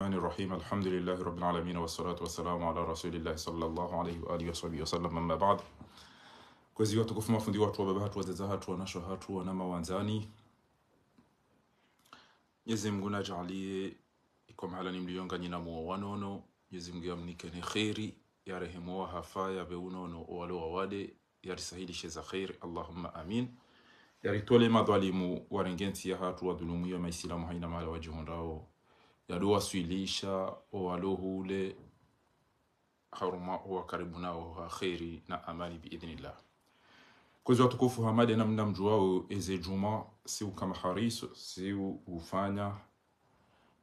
Bismillahirrahmanirrahim. Alhamdulillahi rabbil alamin wassalatu wassalamu ala rasulillah sallallahu alayhi wa alihi wasahbihi wasallam. Amma ba'd. Kwezi watukufu mafundi watu wababa hatu wazaza hatu wanasho hatu wanama wanzani. Mwenyezi Mungu najalie iko mahala nimliyonga nyina muwa wanono. Mwenyezi Mungu mnike ni khairi ya rehemu wa hafa ya beunono walo wawade ya risahilishe sheza khiri Allahumma amin. Yaritwale madhalimu warengenti ya hatu wa dhulumu ya maisila muhaina mahala wajihondao yalu yaliowaswilisha wawalohule haruma wa karibu nao ha kheri na amani biidhnillah. Kwezi watukufu hamadi namna mjuwao eze juma siu kama hariso siu ufanya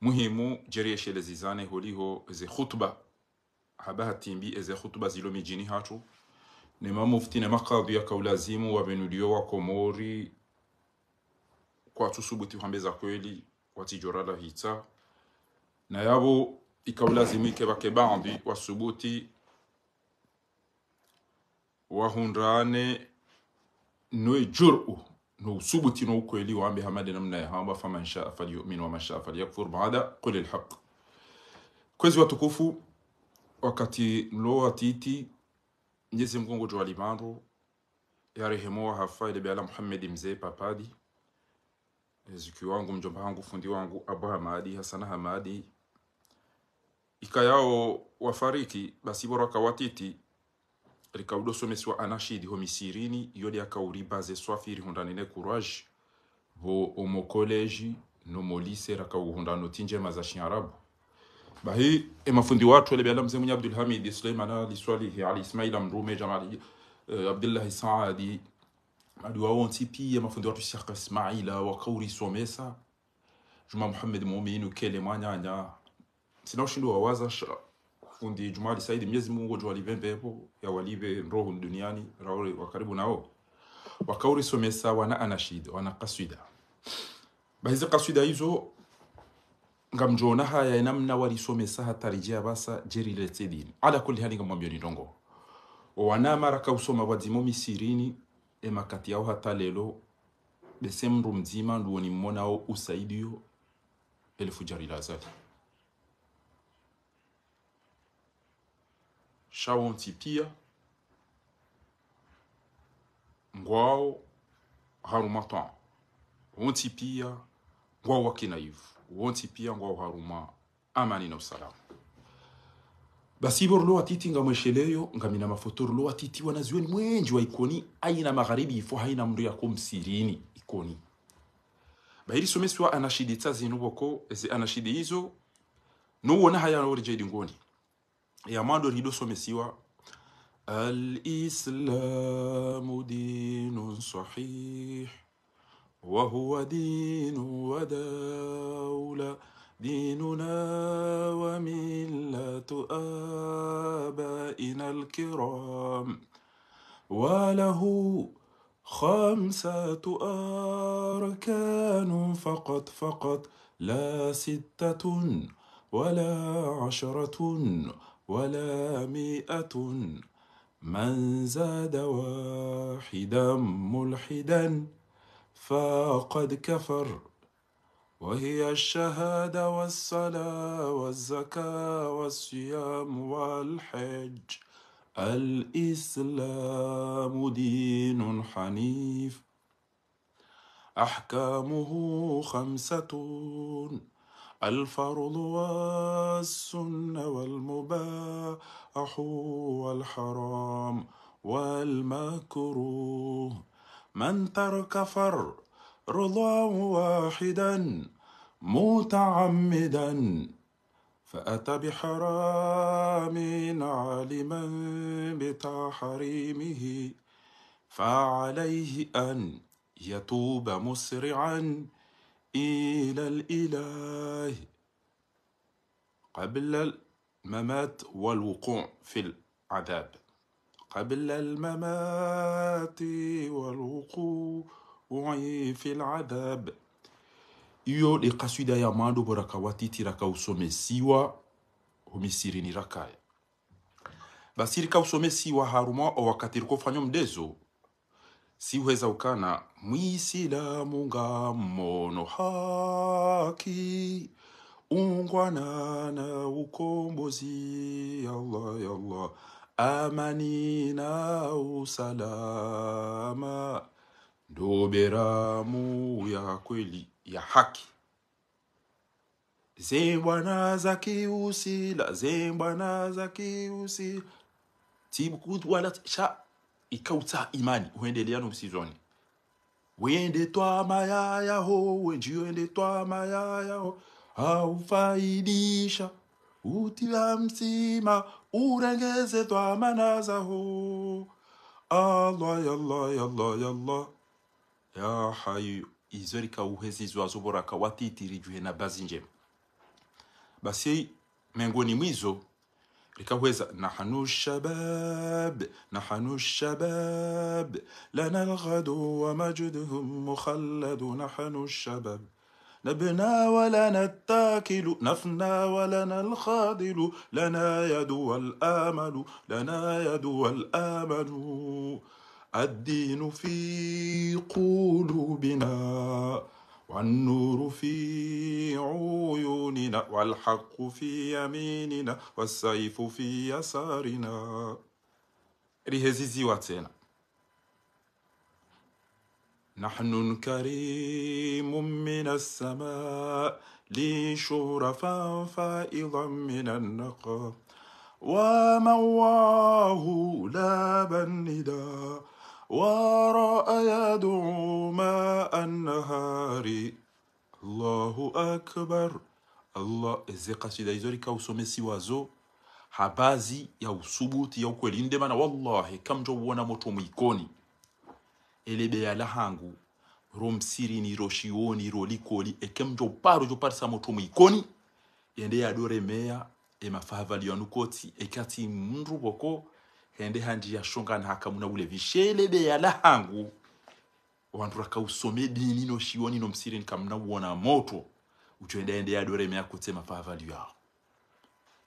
muhimu zizane holiho eze khutba haba hatimbi eze khutba zilo mijini hatu ne mamufti ne makadhi yakaulazimu wavenulio wakomori kwatusubuti hwambe za kweli watijorala hita na nayabo ikawulazimike bake bambi wasubuti wahundrane noe juru nousubuti wa waambe hamade namna ya hamba faman shaa falyumin waman shaa falyakfur baada qul alhaq kwezi watukufu wakati mloa titi njezi mgongo jwa limandu wa hafa ile bala Muhammad mzee papadi ziki wangu mjomba wangu fundi wangu abu hamadi hasana hamadi ikayao wafariki basi boraka watiti rikaudosomeswa anashidi ho misirini yodi yode akauribaze swafiri hundanine courage bo omo koleji nomo lise rakauhundano tinjema za shiarabu bahi emafundi watu ele biala mzee mwenye Abdul Hamid e Suleiman Ali Swalihi e Ali Ismail Amrume Jamal uh, e, Abdullah Saadi maduwa wonti pia mafundi watu Sheikh Ismaila wakauri somesa Juma muhammed muminu ukele mwanyanya sina ushindi wa waza fundi Jumali Saidi, Mwenyezi Mungu live alivembepo ya walive roho duniani raore wa karibu nao somesa wana anashid wana kaswida bahizi kaswida hizo ngamjona haya namna walisomesa hatarijia basa jeri letedini ala kuli hali ngamwambia ni ndongo wana mara usoma wadzimo misirini emakati yao hata lelo besemru mzima nduoni mmonao usaidio elfu jari lazali Shaunti pia ngwao harumata wonti pia ngwao wakinaivu wonti pia ngwao haruma amani na usalama basi bor lo atiti nga mwesheleyo nga mina mafotor lo atiti wanaziweni mwenji wa ikoni aina magharibi ifo haina mri yako msirini ikoni bahiri someswa anashidi tazi nuboko eze anashidi hizo nuwona haya ngoni يا ماندو ريدو سومي سيوا الإسلام دين صحيح وهو دين ودولة ديننا وملة آبائنا الكرام وله خمسة أركان فقط فقط لا ستة ولا عشرة ولا مئة من زاد واحدا ملحدا فقد كفر وهي الشهادة والصلاة والزكاة والصيام والحج الإسلام دين حنيف أحكامه خمسة الفرض والسنة والمباح والحرام والمكروه من ترك فرضا واحدا متعمدا فأتى بحرام عالما بتحريمه فعليه أن يتوب مسرعا إلى الإله قبل الممات والوقوع في العذاب قبل الممات والوقوع في العذاب iyo e kaswida ya mando bo raka watiti raka usomesiwa homisirini rakaya basiri ka usomesiwa haruma o wakati riko fanyo mdezo siweza ukana mwisilamu nga mono haki ungwana na ukombozi Allah ya Allah amani na usalama ndoberamu ya kweli ya haki zembwana za kiusila zembwana za kiusila tibkutwala sha ikauta imani uendelea nomsizoni wende twa mayaya ho wenji wende twa mayaya ho haufaidisha utila msima urengeze twa manaza ho allah ya Allah ya Allah ya Allah ya hayu izo rikauhezizwa zobora kawatiitirijuhe na bazi njema basi mengoni mwizo الكويزة نحن الشباب نحن الشباب لنا الغد ومجدهم مخلد نحن الشباب نبنى ولنا التاكل نفنى ولنا الخادل لنا يد والآمل لنا يد والآمل الدين في قلوبنا والنور في عيوننا والحق في يميننا والسيف في يسارنا لهذه زيواتنا نحن كريم من السماء لي شرفا فائضا من النقاء ومواه لا النداء وراء يدعو ماء النهار الله أكبر Allah ezekatida izorika usomesi wazo habazi ya usubuti ya ukweli ndemana wallahi kamjowona moto mwikoni elebe ya lahangu romsirini roshioni rolikoli ekemjo paro jo parisa moto mwikoni yende ya doremea emafahavalyanu koti ekati mndu boko ende hende hanji yashongana muna ule vishelede ya lahangu wantu rakausome dini no shioni no msiri nikamna uona moto uchoendaende yadoreme yakutema pavali yao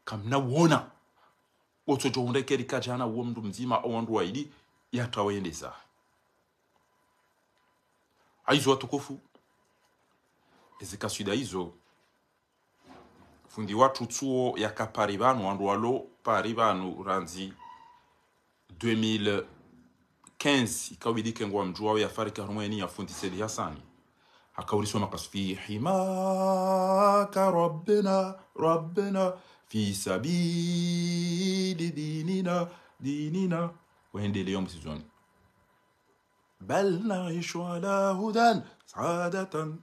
kamna uona hunde kerika jana uo mndu mzima o owandu waidi yatawendeza aizo watukufu ezikaswida izo fundi watu tsuo yakapari vanu wandu walo pari vanu ranzi 2015 ikawa idike nguwa mjua we afariki harumweni ya fundi Saidi Hassani akauliswa makasu fi himaka rabbina rabbina fi sabili dinina dinina وهندي اليوم سيزوني بل نعيش على هدى سعادة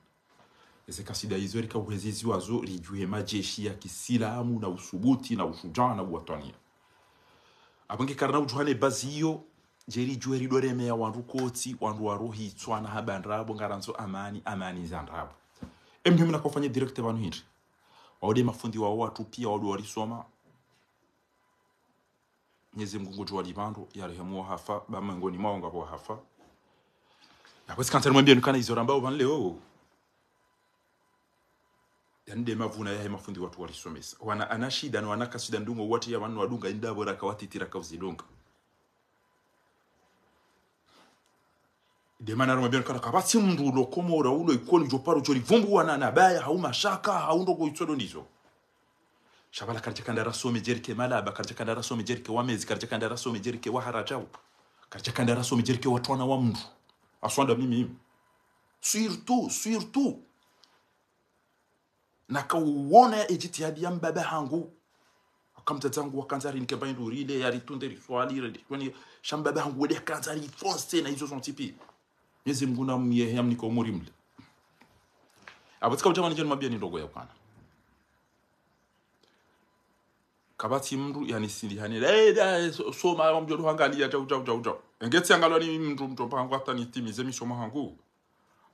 إذا كاسيدا يزوري كوهزيزي وازو ريجوه majeshi ya kisilamu na usubuti na ushujaa na uwatania abange karina ujuhane baziyo jeri juwe ijuhe ridoremea wandu kotsi wandu waruhitswa na haba ndrabo ngaranzo amani amani za ndrabo emhimu nakofanya direkte vanhu hinri waode mafundi wao watu pia wadu walisoma nyezi mgungu juwa libandu ya hafa livandu yarehemu wahafa bamengoni hafa ngavo kwa sikantari mwembia nukana izora mbao vanleo yani dema vuna yahe mafundi watu walisomesa wana anashida na wanaka shida ndungo wati ya wanu wadunga indabo tiraka uzidunga dema naro mabyo kala kabasi mndu lokomora ulo ikoni joparo chori vumbu wana nabaya hauma shaka haundo go itsodo ndizo shabala karje kanda raso mejerike malaba karje kanda raso mejerike wamezi karje kanda raso mejerike waharajau karje kanda raso mejerike watwana wa mndu aswanda mimi surtout surtout na kauona ijitihadi ya mbebe hangu akamtatangu wakanzari nikabaindurile yaritunde rifwali kwani shambebe hangu wede kanzari fonse na hizo sontipi Mwenyezi Mungu na myehe amniko umuri mle abatika utamani jana mabia ni ndogo ya kana kabati mru yani sindi hani leda eh, soma mjoro hangali ya tau tau tau tau engeti angalani mndu mtopa hangu hata zemi misoma hangu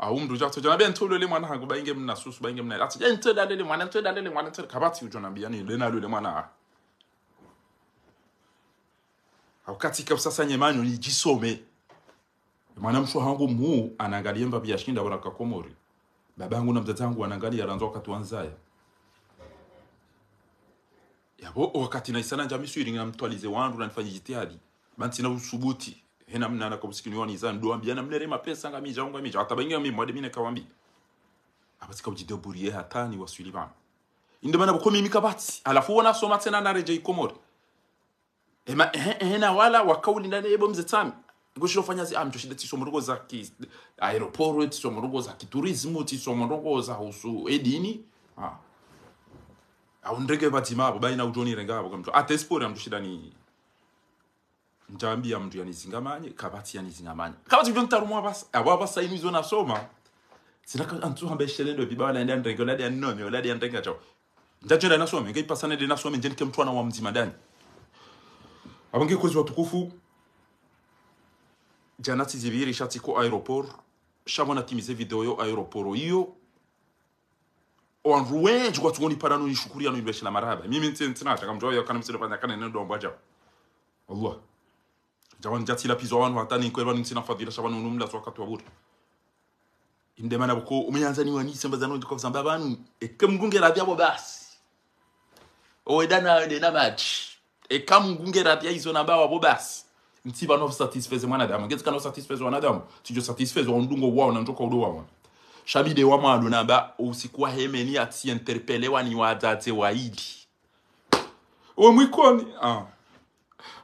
awumndu uja kuthi jonabia le mwana hange uba mna susu uba mna mnayela athi ye le mwana le mwana nthola le ujonabia le mwana ha awukatika busasanye manyo nijisome mwana msho hangu mu anaangalia mbabi yashinda wana kakomori baba yangu na mzazi wangu wanaangalia ranzo wakati wanzaya yabo wakati naisana njamisuiringa mtwalize wandu nanifanye jitihadi mantina usubuti hena mnana kumsikiliwa ni zan duambiana mlere mapesa nga mija nga mija atabangira mi mwade mine kawambi abatika bujidaburiye hatani waswili bana mana buko mimi kabati alafu wana soma tena na reje ikomori ema hena eh, eh, eh, wala wakauli ndane ebo mze tami ngoshiro fanya zi amcho ah, shida tiso murugo za ki aeroporo tiso murugo za ki turizmu tiso murugo za husu edini ah au ndege batima abo baina ujoni renga abo kamto atespore amcho shida ni ntaambia mtu yanisingamanye kabati yanisingamanye kabati vyo ntarumwa abasa abo abasa imi zo nasoma sinaka antu hambe shelendo bibaba naenda ndengo ndadi anonyo ndadi andenga cho ndachenda nasoma ngai pasana ndi nasoma njeni ke na wa mzima ndani abange kwezi watukufu janati zibiri shati ko aeroport shabo natimize video yo aeroport iyo kwa wenji kwatukoni nishukuri ya nubeshe na maraba mimi ntina ntinataka mtuwa ya kana msiro fanya kana nendo ambwa allah Javan jati la pizwa wan wak tan enkwen wan ninsi na fadli la chavan nou noum la zwa katwa wot. Inde man apoko, ome yanzan ni wan ni, sempazan nou yedokof zanbaban, e kem gungi radya wabas. Ou edan a ode namaj, e kem gungi radya izo nanbawa wabas. Ntiban wap satisfeze wan adam, genz kan wap satisfeze wan adam, tijyo satisfeze wan ndongo waw nanjoko waw wan. Chami de waman an do nanba, ou si kwa heme ni ati enterpele wan ni wadat se wayid. Ou mwik wani, aan. Ah.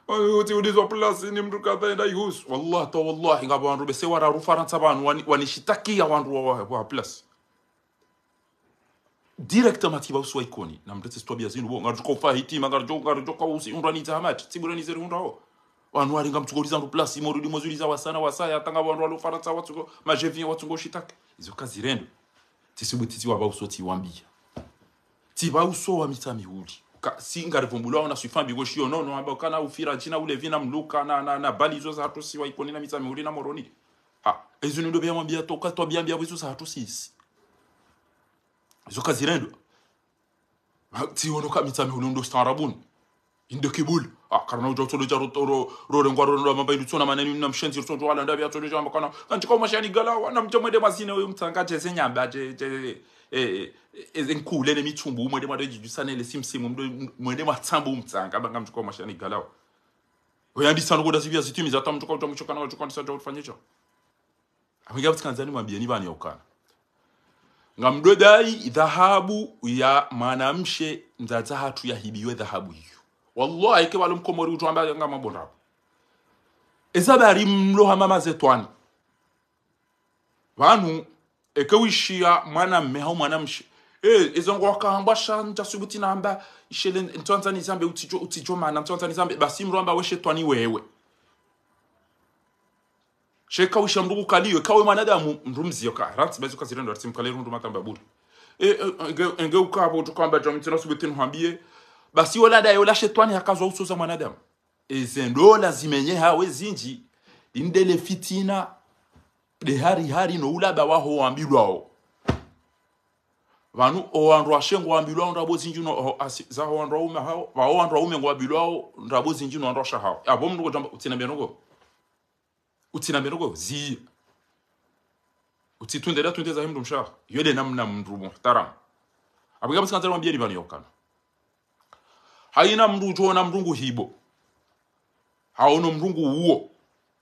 oti ulizwa pulasini mndu kadhaenda ihusu wallah to wallahi ngapa wandu bese wara wararufaransa vanhu wanishitakia wandu wa wa plasi directement tiba uswa ikoni na mtete stwabia zinu bo ngarjuka ufa hitima ngarjuka ngarjuka usi unra ni tibura unraniza hamat tiburanize unrao vanhu nga mutsukuliza ndu plasi imo rudi mozuliza wasana wasaya atanga vanhu valofaransa watsungo mazhevia watsungo shitake izo kazi rendu tisibu kazirendo tisibutitiwa vauso tiwambia tiba uso wa mita mihuli singarivumbuliwa ona swifambi koxiyo nono amba kana ufira cina ulevina mluka na, na, na balizo zahatusiwa ikoni na mitsameuli na moroni ha ezo nindo vyamwambia toka twabyambia bwizo ti ezo ka tionoka mitsameuli ndo starabuni inde kibul ah akarna uja utolo jaro toro ro rore ngwaro ndo mamba tsona manani na mshenzi tsonto wala ndabi atolo jamba kana kanti kwa mashani galawa na mtomwe de mazine uyu mtsanga jeze nyamba je je Eh, eh, ezenkhule nemithumbu uma le mali ejijusanele simsimo umuntu mwene umtsanga abanga mtukwa mashani galawa uyandisana ukuda sibya sithimi mtukwa mtukwa mchukwa mtukwa na mchukwa ndisato kufanya hicho amika butsikhanzani mwambie ni bani yaukana ngamdodai dhahabu ya manamshe nzadza hatu yahibiwe dhahabu hiyo wallahi ke balumkomori utwamba ngamabondapo ezabari mloha mama zetwani vanhu ekewishia mwana mmeha mwana mshi e eh, ezongoka hamba shanja subuti namba ishele ntonza nizambe utijo utijo mana ntonza nizambe basi mromba weshe twani wewe sheka ushambuku kaliwe kawe mwanadamu mrumzio ka rats bezuka zirendo mkale rundu matambaburi e, eh, e eh, enge ukabo tukamba jamitira subuti nhambie basi wala dayo la shetani akazwa uso za mwanadamu ezendola zimenye hawe zinji indele fitina de hari hari no ulaba waho wambilwao vanu o owandu ashengo wambilwao ndabozi njino zaho wandu aume hao vao wandu aume ngo wabilwao ndabozi njino wandu asha hao abo mnugo tamba utsinambia nugo utsinambia nugo zi uti tunde tunde za himu msha yole namna mndu muhtaram abiga abwiga busikanza mwambia bani yokana haina mndu jo uchona mrungu hibo haono mrungu uwo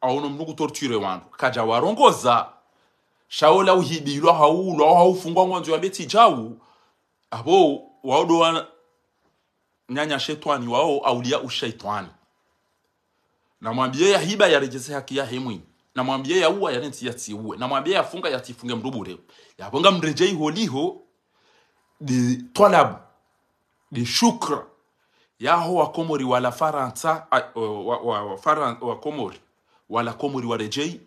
auno mndu torture wandu kaja warongoza shaola uhibilwa haulwa haufungwa ngwanzo ya beti jau abo waodo waodoa nyanya shetwani wao aulia ushaitwani namwambie ya hiba ya rejese haki ya hemwi namwambie ya uwa ya nti ya yatiuwe namwambie ya ya funga tifunge yatifunge ya bonga mrejei holiho di twalabu di shukra yaho wakomori wala faransa wakomori wa, wa, wa, wa, wa, wa, wa, wa, wa, komori wala komuri wa rejei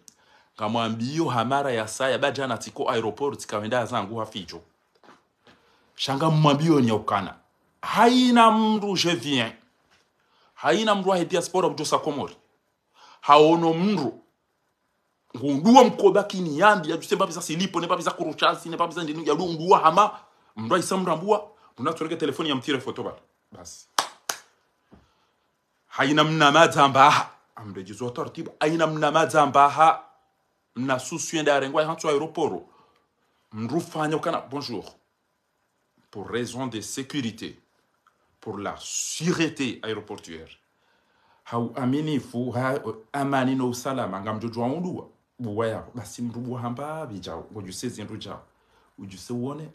kamwambio hamara ya saya bajana tiko aeroport kawenda zangu haficho shanga mwambio ni ukana haina mru je viens haina mru he diaspora mtosa komori haono mru ngundua mkoba kini yandi mbapi babisa silipo ne mbapi babisa kuruchasi ne mbapi babisa ndinu yalu ngundua hama mndu aisa mndu ambua tuleke telefoni ya mtire fotoba basi haina mna madhambaha amrejizwa taratibu, aina mnamaza mbaha mnasuswenda arengwa hantso aeroporo mrufanya ukana bonjour pour raison de sécurité pour la sûreté aéroportuaire hau aminifu ha amani no usalama ngamjojwa undua buwaya basi mrubu hamba bijao ngojuse zindu jao ujuse uone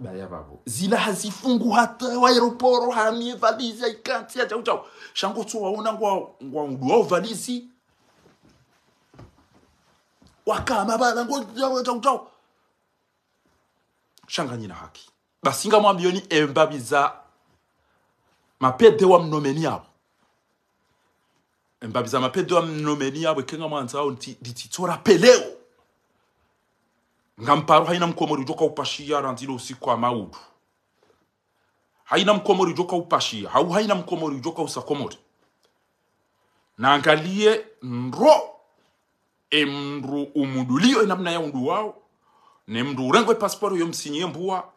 baya vavo zila hazifungu hata waeroporo hamie valizi aikantia chau chau shangotso waona ngwa ngwa uduao valizi wakama bala ngwa chau chau shanganyina haki basinga mwambioni embabi za mapede wa mnomeni abo embabi za mapede wa mnomeni abo kenga mwanzao nti dititora peleo ngamparo haina mkomori ujoka upashia randilo usiku maudu haina mkomori ujoka upashia hau haina mkomori ujoka usakomori naangalie nro emru umudulio enamna ya undu wao ne mndu urengo epasiporo yomsinyie mbua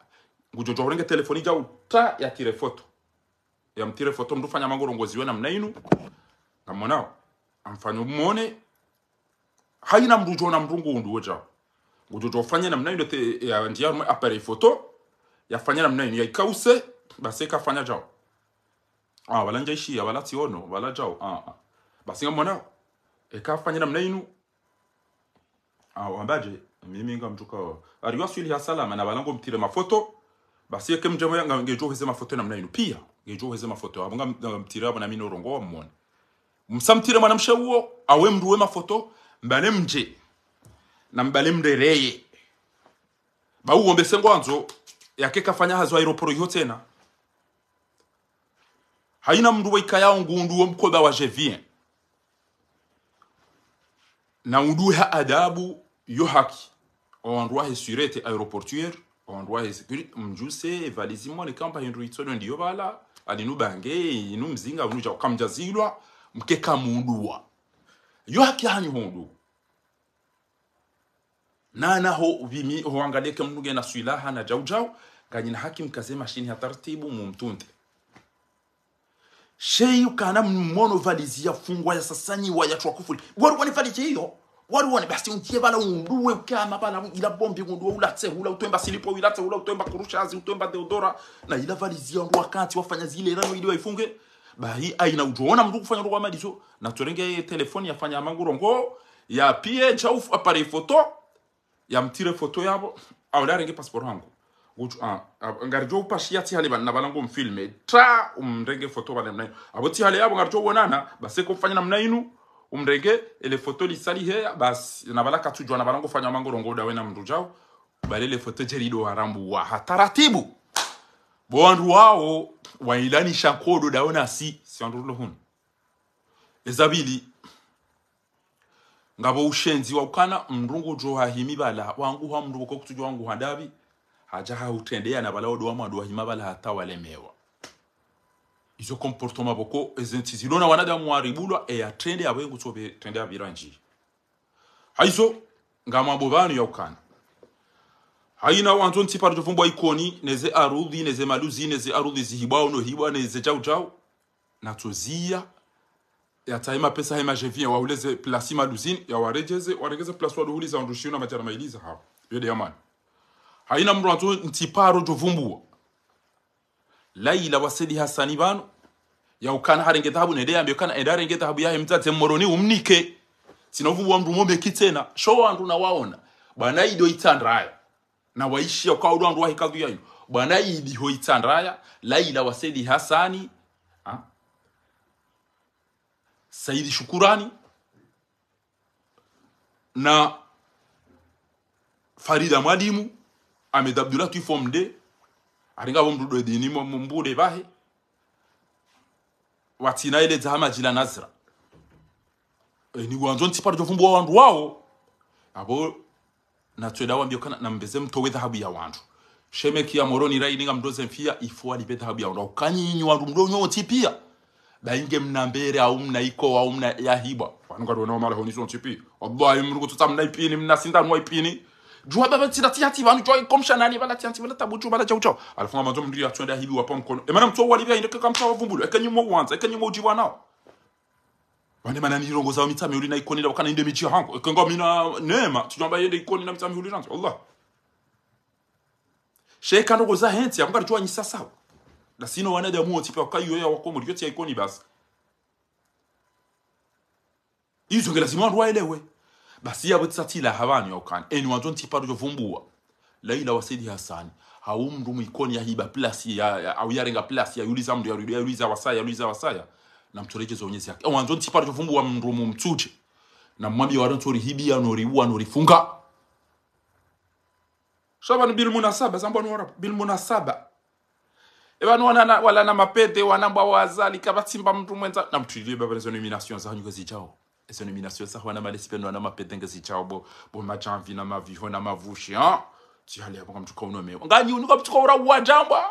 ngujojo urenge telefoni ja uta ya tire foto ya mtire foto mndu fanya mangorongozi we namna inu ngamwanao amfanye umone haina mndu jona mrungu undu wejao fanya namna hiyo te ya ndio mwe apare photo ya fanya namna ino ikause basi kafanya jao ah wala nja ishi wala tiono wala jao ah ah basi ngamona ekafanya namna hiyo ah wambaje mimi ngamtuka ariwa swili ya salama na balango mtire mafoto basi ke mjemo yanga ngejo heze mafoto namna hiyo pia ngejo heze mafoto abanga mtire abana mino rongo wa msamtire mwanamshe huo awe mruwe mafoto mbale mje nambale mrereye bauwo mbese ngwanzo yake kafanya hazwa aeroporo hiyo tena haina mndu waika yao ngundu wa mkoba wa jevien na ha adabu yo haki owanduwahe surete aeroportuaire owanduwahe security mjuse valizi mwone kamba hindu itsolo ndiyo bala ali nu bange inu mzinga unuja kamjazilwa mkeka munduwa yo haki hani hundu nanaho bimi hoangaleke mnuge na swilaha na jaujau na hakim kasema shini ya taratibu mumtunde shei ukana mmono valizia fungwa ya sasanyi wa ya twakufuli wari wani valije hiyo wari wani basi untie vala unduwe ukama vala ila bombi unduwe ulatse hula utuemba silipo hula utuemba kurusha azi utuemba deodora na ila valizia ndo wakati wafanya zile rano ili waifunge bahi aina ujoona mndu kufanya ndo madizo na turenge telefoni ya yafanya mangurongo ya pie chaufu apare foto yamtire foto yabo awularenge passport hangu gucu ah, ah, ngarjo upashia tihale na balangu mfilme tra umrenge foto bale mnayo abo tihale yabo ngarjo bonana base kufanya namna inu umrenge ele foto lisali he bas na balaka tujwa na balangu fanya mango rongo dawe na jao bale ele foto jerido harambu wa hataratibu bo andu wao wailanisha kodo daona si si andurlo hun ezabili ngabo ushenzi ukana mrungu joha himibala ha mrungu ko kutujwa wangu hadabi haja ha hautendea na balao do amadu wa himabala hata wale mewa izo comportement boko ezinti zilona wanadamu waribulwa e ya ya wengu tobe ya biranji haizo ngama bobanu ukana haina wanzo ntsiparo fumbo ikoni neze arudi neze maluzi neze arudi zihibao no hibwa neze jau jau natozia ya taima pesa hema jevia wauleze plasi maluzini yawaregeze waregeze plasi waduhuliza wandushina matara mailiza hapo yode yamani haina mndu antu ntiparo jovumbua laila wasedi hasani ya yaukana harenge dhahabu nede yambe kana enda harenge dhahabu yahe mtate moroni umnike wa mndu mombe kitena sho wandu na waona bwana ido itandraya na waishi ya wa hikadu ya yu bwana ido itandraya laila wasedi hasani Saidi Shukurani na Farida Mwalimu Ahmed Abdullah tuifomde aringa bomdudo edini mumbude bahe watina ile dzama jila nazra e, ni wanzo ntiparo jovumbwa wandu wao abo na tweda wambio kana na mbeze mto we dhahabu ya wandu shemeki ya moroni rai ninga mdoze mfia ifua libe dhahabu ya wandu kanyi wandu mdonyo tipia dainge mna mbere au mna iko au mna yahiba wanuka dona mala honi son tipi Allah wallahi ko tsam mna ipini mna sinda no ipini jua baba tira tia tia vanu joi komsha nani bala tia tia tabu jua bala chauchao ma manzo mndio tsonda hibi wapo mkono e mana tso wali bia kam tsawa vumbulu e ekenyi mo wanza e ekenyi mo jiwa nao bane mana ni rongo zao mitsa uli na ikoni da labakana inde michi e ekengo mina nema tujamba yende ikoni na mitsa uli nanzo allah sheka ndogo za henti amkari jua nyisa sawa na sino だ死の罠ではもうチペはかゆやわこもりよちやいこにばす icho kila chimwe anthu waelewe basi ya yapo tisatila havani ya yaukani eni wanjo rujo vumbuwa laila wa saidi hasani hau mndu mwikoni hiba plasi ya, ya, au yarenga plasi yayuliza mndu yuliza wasaya yuliza wasaya na mtorekezo onyezi yake wanjo rujo vumbuwa mndumu mtute na mwambi wa mwambia watu ntorihibia noriua norifunga shabani bilmunasaba zambwani warabu bilmunasaba vanu wanana walana mapete wanambwa wazalika vatsimba mtu mwenza na mtu ili vapana zonomination zahanyuka zichawo zonomination zaho wana malesipeno wana mapete ngezichawo bo bo machamvi na maviho na mavushi a tihaleapo kamthu kaunomewa nganyuni kamthu kaura uwanjambwa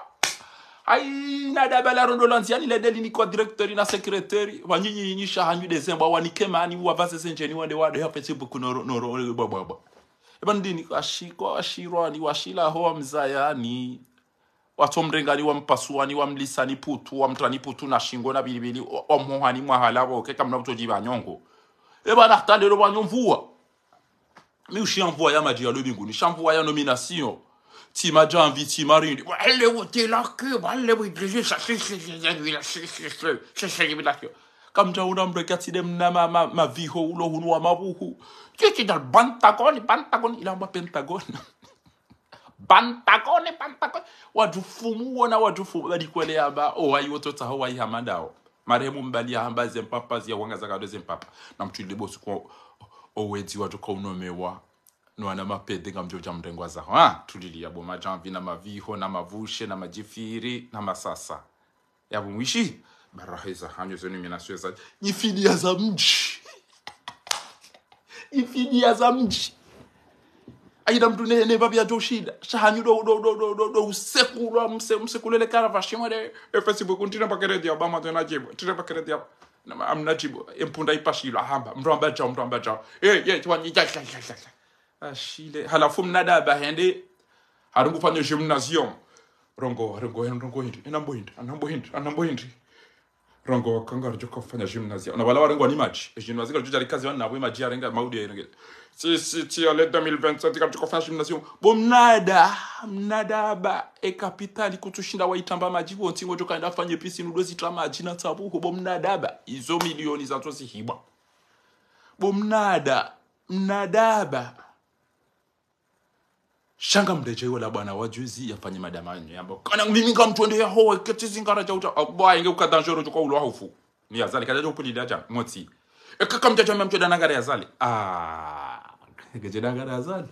ainadabala rondo lanziani ledeli nikwa directori na secretary vanyinyinyinyisha hanyu dezembwa wanikemani wavasesenjeni wande wade dini norobabwabwa ebandini ashikwa washila washilaho mzayani Watom rengani wampasu wani, wam lisa ni putu, wamtran ni putu na shingon apili-pili, om hon wani mwa halav ouke kam nam e toji banyon kou. Eba nakta li lopanyon vwa. Mi wè shi anvwa ya majia lopin gouni, shanvwa ya nominasyon. Ti ma janvi, ti marin. Wè le wote la kè wè le wote le wote le wote le wote le wote le wote le wote le wote le wote le wote le wote le wote le wote le wote. Kam jan wou nam brekati dem na ma viho oulo ou noua ma wou. Ti wè ti dal bantagoni, bantagoni ila wapentagoni. pantakone pantakone bantakone bantakone wadufumu wona wadufumu badikwele yamba owai oh, wototsa howai oh, hamadao marehemu mbali yahamba zempapa ziyawanga zakado zempapa namtwilile bosi kwa owedzi oh, watuka unomewa noana mapede nga mjo ja mrengwa zaho ha tulilia bo majamvi na maviho na mavushe na majifiri na masasa yabo mwishi baraheza hanyo zoni minasweza ifidia za mji ifidia za mji aida mndu nevavia to shida shahanyu douseku lwa msekulelekana vashimwere efesibu kuntina pakeredia bama tenajibwe am na amnajibu empunda lo hamba mndu amba jao mtu amba jao ye tiwanyijaaaa ashile halafu mnadaba hende haringufanya gymnasium rongo rongo rongo hindi enambo hindi anambo hindi anambo hindi rongo wakangarjo kufanya gymnasia na wala warengo ni match gymnasia kwa jari kazi wana wema jari renga maudi ya renga si si ti ale 2027 garjo kufanya gymnasia bo mnada mnada ba e kapitali kutushinda waitamba maji wonti joka kaenda fanye pisi nudozi trama ajina tabu bo mnada ba izo milioni za tosi hiba bo mnada mnada ba shanga mrejeiwe labwa bwana wajuzi yafanye madamanyo yamba kana mimi miminga mtonde yahowe ketizingara chauta abwa ah, inge ukadanjoro chokwa ulwa hofu ni yazali kaja chokupulira cha motsi ekaka mchacha mamcho danangara yazali ah geje dangara yazali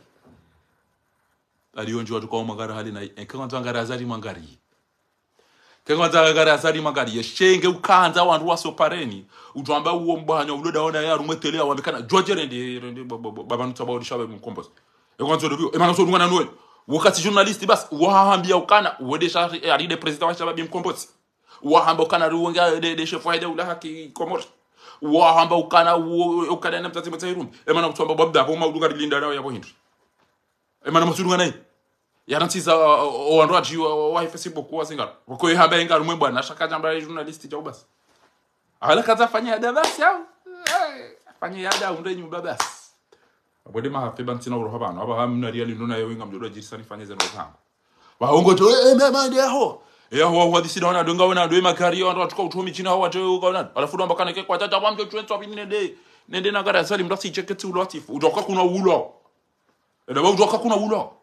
alionjo watu kwa magara hali na ekanga tangara yazali mangari kenga tangara yazali mangari yeshenge ukanza wandu waso pareni utwamba uwo mbwanyo ulodaona yaru mwetelea wambekana jojere ndi baba nutabaulisha babu mkombozi wakati journalist basi wahambia ukana wedesha eh, aride president wa shababi mkombozi wahamba ukana ruwenga de, de chef haida ula haki komor wahamba ukana ukana na mtazima tsairumi emana kutwamba babda bo maudunga linda nayo yabo hindu emana masudunga nayi yarantsiza ji wa facebook wa singa wako ihamba inga mwe bwana shaka shakajamba journalist jau basi ala kaza fanya ada basi au eh, fanya ada undenyu babasi abode ma hafe banti na uroha bana aba hamna riali nuna yewe nga mdodo jiri sani fanye zeno zangu ba ungo to eh me ma de ho ya ho ho disi dona donga wana doe makari wana watuka utomi china ho watu uga wana alafu ndo mbaka nake kwa tata bamjo chwenzo binne de nende na gara sali mdasi cheketi lotifu utoka kuna wulo ndio utoka kuna wulo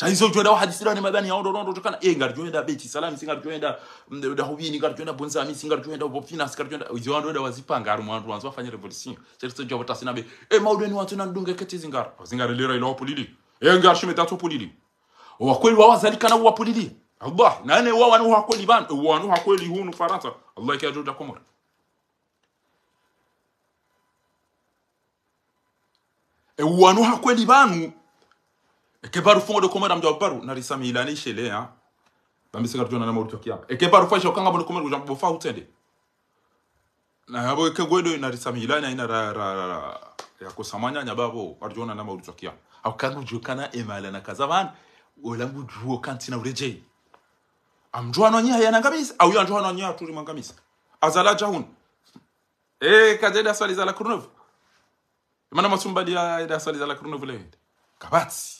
saizo tuenda wahadithira ne mabani ya yaondo rondo tokana e eh, ngar tuenda beti salami singar tuenda mm, da hubini ngar tuenda bonza mi singar tuenda popina singar tuenda izo wando da wazipanga ari mwantu wanzo afanya revolution chetu job tasina be e ni watu na ndunga kete oh, zingar zingar lero ilo polili e eh, ngar shume tatu polili oh, wa kweli wa wazali kana wa polili Allah nane wa wanu hakweli ban wanu hakweli hunu faransa Allah kia joda komor e wanu hakweli banu eke ekebaru fongo dokomera mja baru na risami ilani shele ya bambi bambisika tujona na mauto kia ekebaru fa kanga bono komera kujambo fa utende na yabo eke gwedo ekegwedo risami ilani ina ra ra ra, ra. ya kusamanya nyababo arjona na mauto kia au kangu jukana emala na kazavan olangu juo kantina urejei amjwana wanyi hayana kabisa au yanjwana wanyi turi mangamisa azala jahun eh kadeda swali za la kurnovu mana masumbali ya da sali za la kurnovu le kabati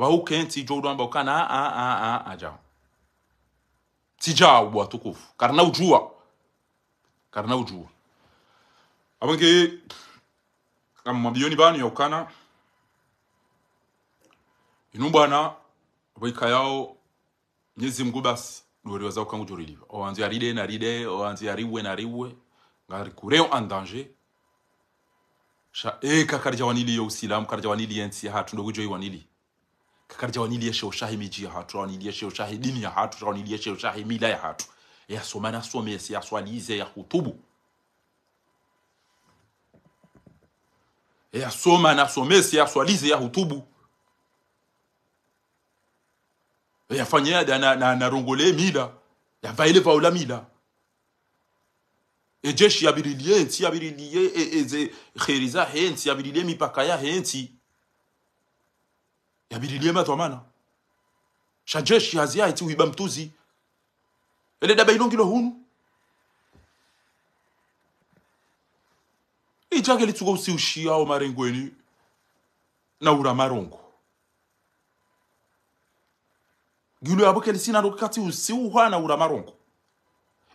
wauke ntija udwamba na a a a a jao ti jao ubwa tukufu karna ujua karna ujua abange amabiyoni bani yaukana inumbwana boika yao nyezi mgubas mgu basi doriwaza ukangujuriliva owanzi aride naride owanzi ariwe nariwe ngari kureo en danger sha eka kakarja wanili yo usilamu karja wanili yensi hatu ndogujo wanili wanilieshe ushahi miji ya hatu ushahi dini ya hatu ushahi mila ya hatu yasomanasomese yaswalize yahutubu yasoma nasomese yaswalize yahutubu yafanye yada na, na mila yavaele vaula mila ejeshi yabirilie ensi yabirilie e, e, e heri za hensi yabirilie mipaka ya hensi yabidi liema twamana shajeshi haziaiti uiba mtuzi ele daba ilongilo hunu ijage litsuka usiushia marengweni na ura uramarongo gilo sina sinalo kati usiuha na ura marongo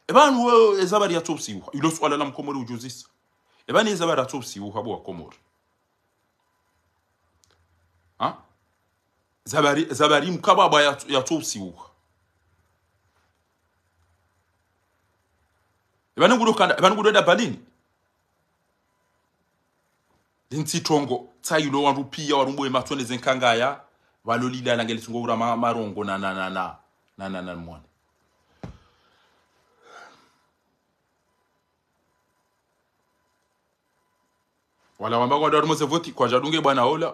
ebanu wewe ezabari yatso usiuha ilo swala la mkomori ujuzisa ebani ezabari yatso usiuha bo komori ha zabari zabari ya u gudo gudo kanda da yulo wa mukababa yatobusibwa evanongudo dabalini lintsitongo ya waloli warumboye matsone zenkangaya valolilala ma, marongo na na na na na na na nanananananamone wala wamba kwa kwadarimosevoti kwa jadunge bwana ola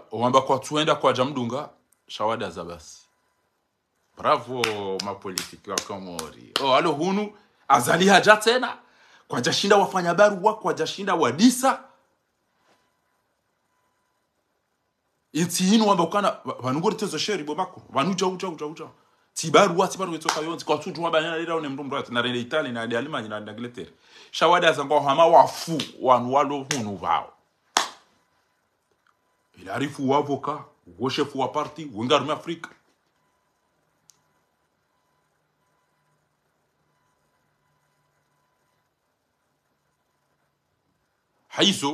kwa tuenda kwa jamdunga shawadaza basi bravo mapolitiki wa komori oh, alo hunu azali haja tena kwa jashinda wafanya wafanyabaru wa jashinda wadisa inti hinu wamba ukana wanungori tezo sheri bomako wanuja uja uja uja tibaru wa tibaru wetoka yonzi kwa tuju wamba nina lera une mtu mbrati na rene itali na alimanyi na angleteri shawada zangwa hama wafu wanu walo hunu vao ilarifu wavoka washefu wa parti wengarume afrika حيث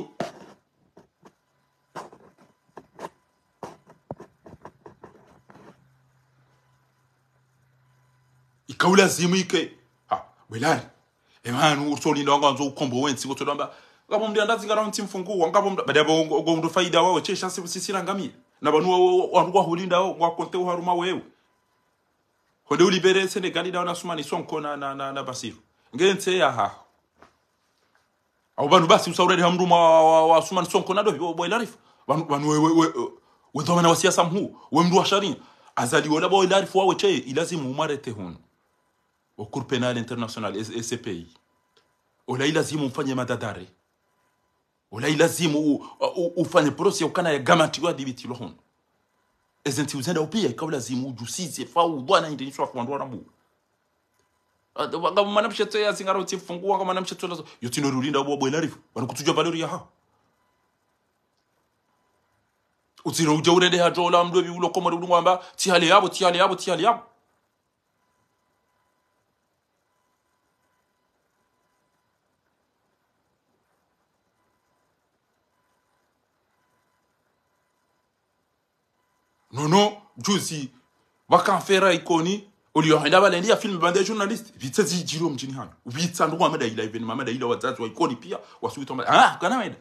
ikawulazimike ha welani emanu utholinda wanganzo ukombo wensi kutholamba ngabo mntu andazi ngalo ntimfungu wangabo mntu badabo ngomuntu faida wawo chesha sisira ngamile na banu wangu hulinda wa konte haruma wewe kode hode ulibere senegali da sumani son kona na na, na basiru ngense ya ha au banu basi usauredi hamruma wa, wa, sumani son kona do bo boilarifu banu banu we we, we, dhamana wa wasiasa mhu we mdu wa azali wala boilarifu wa weche ilazimu umarete hunu wa cour penal international SPI wala ilazimu mfanye madadari ulailazimu ufanye prosi ukana ya wa dhibiti hono ezenti uzenda upia lazimu ujusize fa udwana indinishwa kuandwa na mungu mwana mshetso ya singara utifungua kama na mshetso lazo yotino rulinda ubwa bwelarifu kutujua valori ya ha utsino uje urende hajola mdobi ulokomari ulungwamba tihali yabo tihali yabo tihali yabo nono juzi vakamfera ikoni ulioenda valendia film bande journalist vitse zijiro mjini hanyo vitsa ndo mamada ila even mamada ila wazazi wa ikoni pia wasuita ah kana meda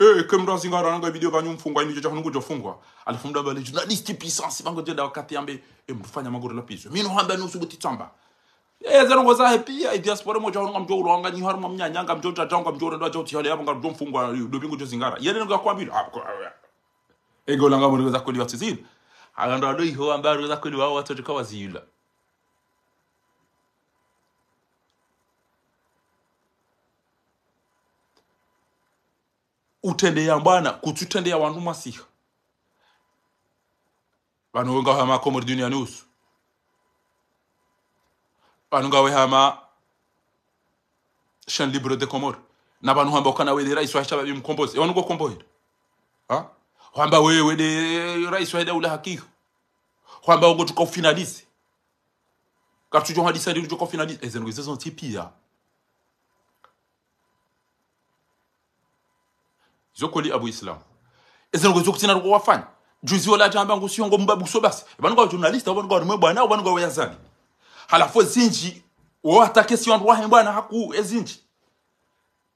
eh kemra singa rananga video kanyu mfungwa ni jojo kungu jofungwa alifunda bale journalist puissance bango jeda wakati ambe e mfanya magoro la piso mino hamba nusu butitamba eh zarongo zahe pia diaspora moja wanonga mjo ulonga ni harma mnyanyanga mjo tajonga mjo ndo ajo tihale yabo ngamjo mfungwa dobingo jo zingara yele ngakwambira ego langa mwe za kuliwa tizini agando ndo iho ambaye aliweza kweli wao watu walikuwa utende ya mbana kututende ya wanu masiha wanu wenga vanhu komori dunia duniani usu vanhu ungaweha ma shen libro de komori na vanhu hamba ukanawelera isu haisha vavi mukombozi ewanugokombohera ha hamba wewede rais hida ule hakiho kwamba tuko uko tukakufinalize katucho hadisa ndi tukakufinalize eh, ezo ngizo zonti pia zokoli abu islam ezen eh, ngizo kutina ruko wafanya juzi wala jamba tamba ngusiyongo mbabu so basi eh, bango journalist bango mwe bwana bango wayazani halafu zinji atake si wantu wahe bwana haku ezinji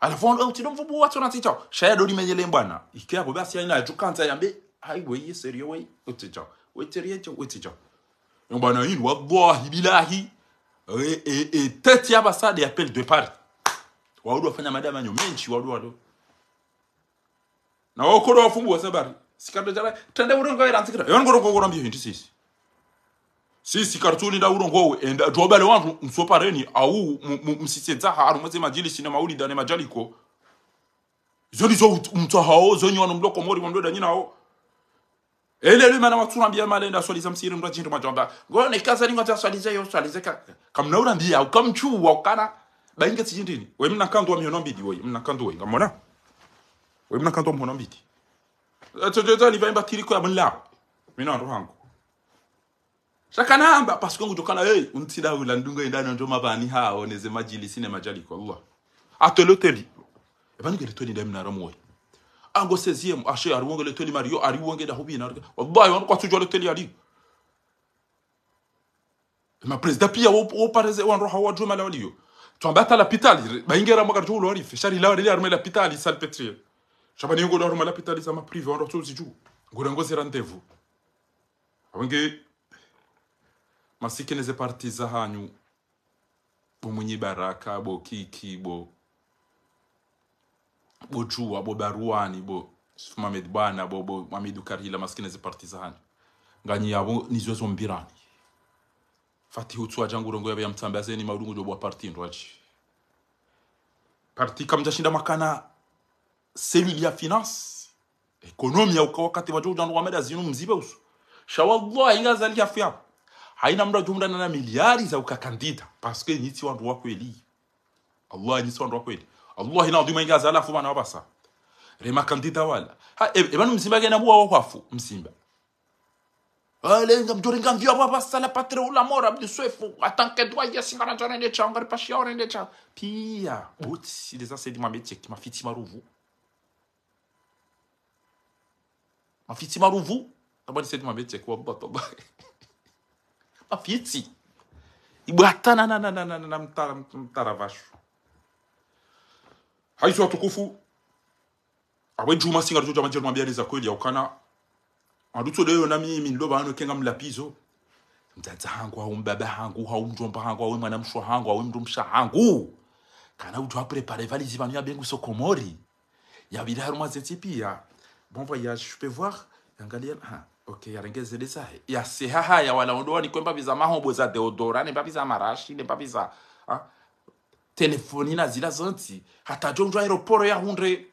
alafu wantu utilo mvubu watu natitao shaya dori menyele bwana ikiapo basi aina tukanza yambe haiwe yeserio wei utitao wetiriyecho weticho bwana yini wallahi bilahi e, e, e, tete hapa saa des appels de wawudu waudu wafanya madama nyo menchi wawudu wadu na wakoro wafumbu wa sabari sikado jara tende urongo wa iransikira yon goro goro mbiyo hindi sisi sisi e ni da urongo we enda jobale wantu msopareni au msisenza haru mweze majili sina mauli dane ko zoni zo mtahao zonyi wanu mloko mori wamdoda nyina hao elelo imana matsurambiya mala enda aswaliza msiri mndu achindu majomba ngolo nekaza lingo atsaswaliza yo swalizeka kamnaurambiya ukamchuwa ukana bainge tsijindini we mna kandu mihono mbidi we mna kandu we ngamona we mna kandu mihono mbidi tsotsoza liva imba tiriko ya mlao mina ndo hangu shakanamba parce que ngutokana hey untida ula ndungo endano ndo mabani hao neze majili sine majaliko allah ateloteli ebanigele toni eh ndemna ramoi ango 16e ashe ari wonge le mari yo ari wonge da hubina wallahi wan le tujwa leteli ari ma president pia wo wo pareze wan roha wa juma la waliyo tuambata la pitali baingera mwaka juu lori fishari la wali arme la pitali salpetrie shabani ngo la arme l'hôpital. pitali m'a privé wan rotu ziju ngorango se rendez-vous wange masikene ze partiza hanyu bumunyi baraka bo kiki bo bo jua bo baruani bo mamed bwana bo bo mamidu karila maskine ze partizani nganyi yabo nizwe zombirani fati hutswa jangu rongo yabe yamtsambazeni maudungu jo bwa parti ndwachi parti kamja shinda makana selule ya finance ekonomi ya yauka wakati vajojandu wameda zinu mzibe usu uso inga zali ya yapo haina mra ajumdana na miliari za ukakandida paske nyitsi wandu wakweli allah nyitsi wandu wakweli allah inaadhima inga zalafu bana wabasa rema kandida wala ha ebanu e, msimba gena bua wakwafu msimba alenga mora atanke pashi ne pia uti les ma qui maruvu ma maruvu tabani ma métier kwa bato pas ma fiti na na na na na mtara mtara haisu watukufu juma singa tucho jamanjero mabiyari za kweli aukana anduto deyo na mimi ndoba ano kenga mlapizo mdadza hangu au mbaba hangu au mjomba hangu au mwana mshwa hangu au mndu msha hangu kana utu aprepare vali vanu ya bengu so komori ya vila vidaro mazeti pia bon voyage je peux voir angalia ha okay de desa ya sehaha ya wala ondoa ni kwamba viza mahombo za deodora ni papi za marashi ni papi za ah telefoni na nazira zonsi hatajonjwa aeroporo yahunde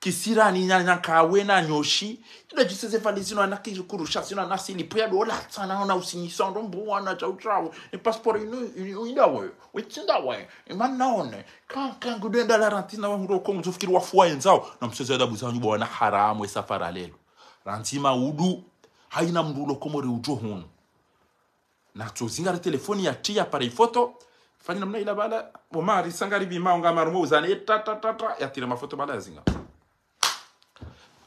kisirani kawe na nyoshi idajisezefali sino anakikurusha sino anasilipuya dolatsanaona usinyisondo mbuwana chauchawe ipasporo inu inda we we tinda indawe witsindawe imanaone kankangudenda larantina wahuroko zofikiri wafuwa enzao na da buzanyu msezadabuzanyubawana haramu esafara lelo ma udu haina mndu ulokomori ujo hunu natsozinga re telefoni ya tia para ifoto fani namna ila bala omari sangari bima nga marumo uzane ta ya tira mafoto bala zinga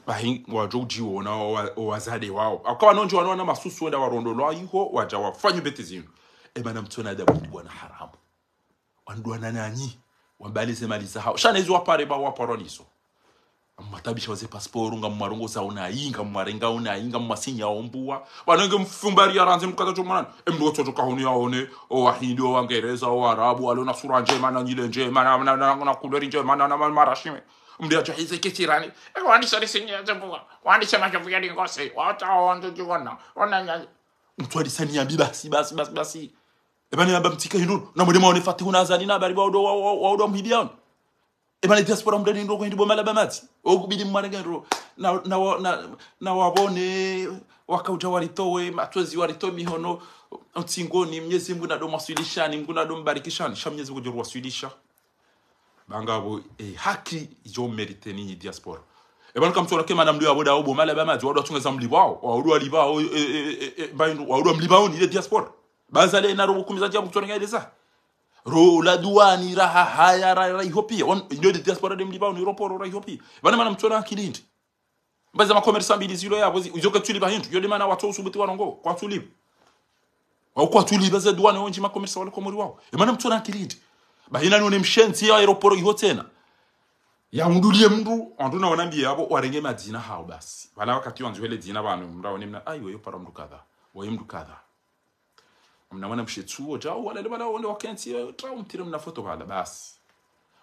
bahi wajo jiwona wazade wao akawa nonjo wanaona masusu wenda warondolwa iho waja wafanye betizi ebana mtona adabu bwana haramu wanduana nanyi wambalize mali zao shana wapare ba waparoniso mumatabisha waze pasiporo nga mumarongosa unayi nga mumarenga unayi nga mumasinya ombuwa vanenge mfumbari ya mkata emdo yaranze mukata chomanani emndikotsoto kahoni yaone owahindi owangereza oarabu alona sura njema na njile njema na nakulori njema na na marashime nanamarashime mndu achohise kichirani e, wandisha lisinyazebuwa wandisha machovuya lingosi watawandojiwona onanya mtu bibasi basi basi basi ebani ya na basi ebaniyamba mtsika hindunu namwelemaone fatihunazani nabari waudo waudo mhidiano ebana diaspora mudani ndo kwenye boma la bamati okubidi mwanenge ndo na na na, na wabone wakauta walitowe matwezi walitowe mihono ntsingoni mnyezi mungu nado mwaswilishani mungu nado mbarikishani sha mnyezi mungu waswilisha bangabo eh, haki jo merite ni diaspora ebana eh, kamtola kema namdu mlio aboda obo mala bamati wadu atungeza mlibao wadu alibao eh, eh, eh, eh, eh wadu mlibao ni diaspora bazale na robo kumizaji abukutonga ile za ro la duani raha haya raiho pia ndio diaspora demliba ni roporo raiho pia bana mana mtona kilindi mbaza makomersa mbili zilo yabo izoka tuliba hintu yo demana watu usubuti warongo kwa tuliba au kwa tuliba za duani onji makomersa wale komori wao bana e mtona kilindi bahina ni mshenzi ya aeroporo iho tena yaundulie mndu andu na wanambia abo warenge madzina hao basi wala wakati wanzwele dzina dina banu mrao mna aiwe yo para mndu kadha wa mndu kadha mnamwona mshitsuo ja wala le bala wala wakensi eh, tra umtire mna foto bala bas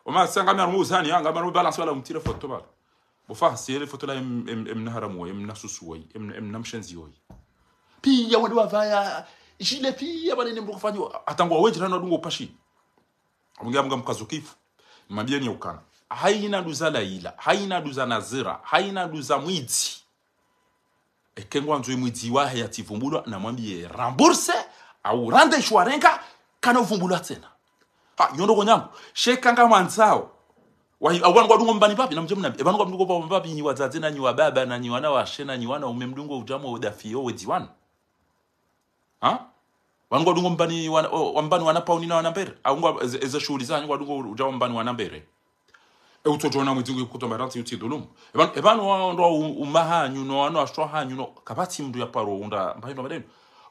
وما سان غامر مو ثاني غامر مو بالاس ولا متيره فوتو بال بوفاه سيري فوتو لا ام ام نهرم وي ام نسو سوي ام ام نمشن زيوي pia wale wavaya jile pia bana nembo kufanywa atangwa wewe jirani wadungo pashi mwingia mga mkazukifu mambia ni ukana haina duza la ila haina duza nazira haina duza mwidzi ekengwa nzwe mwidzi wahe yativumulwa na mwambie rambourse aurande ishuwarenga kana uvumbulwa tsena ha nyondoko nyangu shekanga mwanzao awangwa dungo mbani papi na mjemu nabi ebanungwa mdungo papi papi nyiwa zaze na nyiwa baba na nyiwana washe na nyiwana ume mdungo utamu udafio wediwana ha wanungwa dungo mbani wana, mbani wana pauni na wanambere awungwa eza shuli zanyu kwa dungo utamu mbani wanambere eutojona mwidzingu kuto ratsi uti dulumu ebanu ebanu wa ndo e, umahanyu no ano ashwa hanyu no mdu ya paro unda mbani mbaino madeno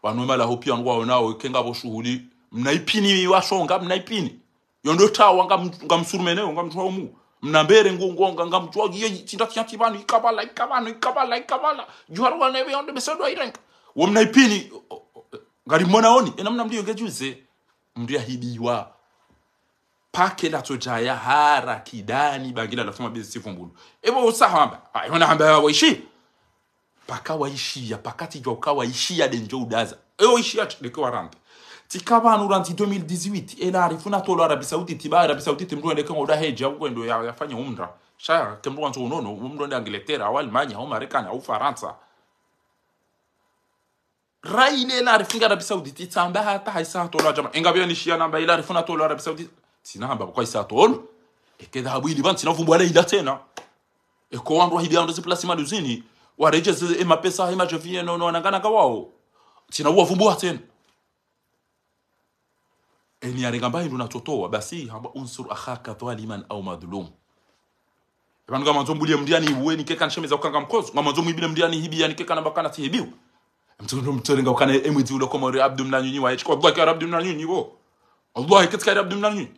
vanomalaho pia nguva yonawo kenga voshuhuli mnaipini wasonga mnaipini yondo ta wanga tawa ngamusurumeneyo ngamutwa omu mnambere ngungonga mtwa giye chinda chati vanu ikabala ikavanu ikabala ikabala juhari waneve yondo besedo irenka wo mnaipini ngari oni monaoni enamna mdiyo ngejuze mndiahidiwa pake la latojaya hara kidani bangila lafuma bezisifumbulu evo usahamba ayona hamba waishi pakati pakawaishiya pakatijwa ukawaishiya denjo udaza eoishiya tilekewa rampe tikavanu ranti 2018 ena arifuna tolo arabi saudi tiba arabi saudi timru endeke ngoda heja ukwendo ya, yafanya umra sha kemru wanzo unono umru ndo angletera au almanya au marekani au faransa rai ile elari funga arabi saudi titsamba hata haisa tolo jama engabyo nishiya namba ila arifuna tolo arabi saudi sinahamba kwa isa tolo ekedhabu ili banti navumbwa ile tena ekowandu hidi andozi plasima duzini warejezo emapesa emachofia nonoanakanaka wawo tena uwavumbua e tena ni arenga na toto wa basi hamba unsur akhaka dhaliman au madhlum Ibanu e kama nzo mbulia mdiani uwe ni keka nshemeza ukanga mkozo kama nzo mwibile mdiani hibi ya yani keka namba kana tihibiu mtondo e mtorenga ukana emwezi ulo komori abdu mna mnanyunyi wa yachiko wallahi ka abdu mna mnanyunyi wo wallahi kitka abdu mna mnanyunyi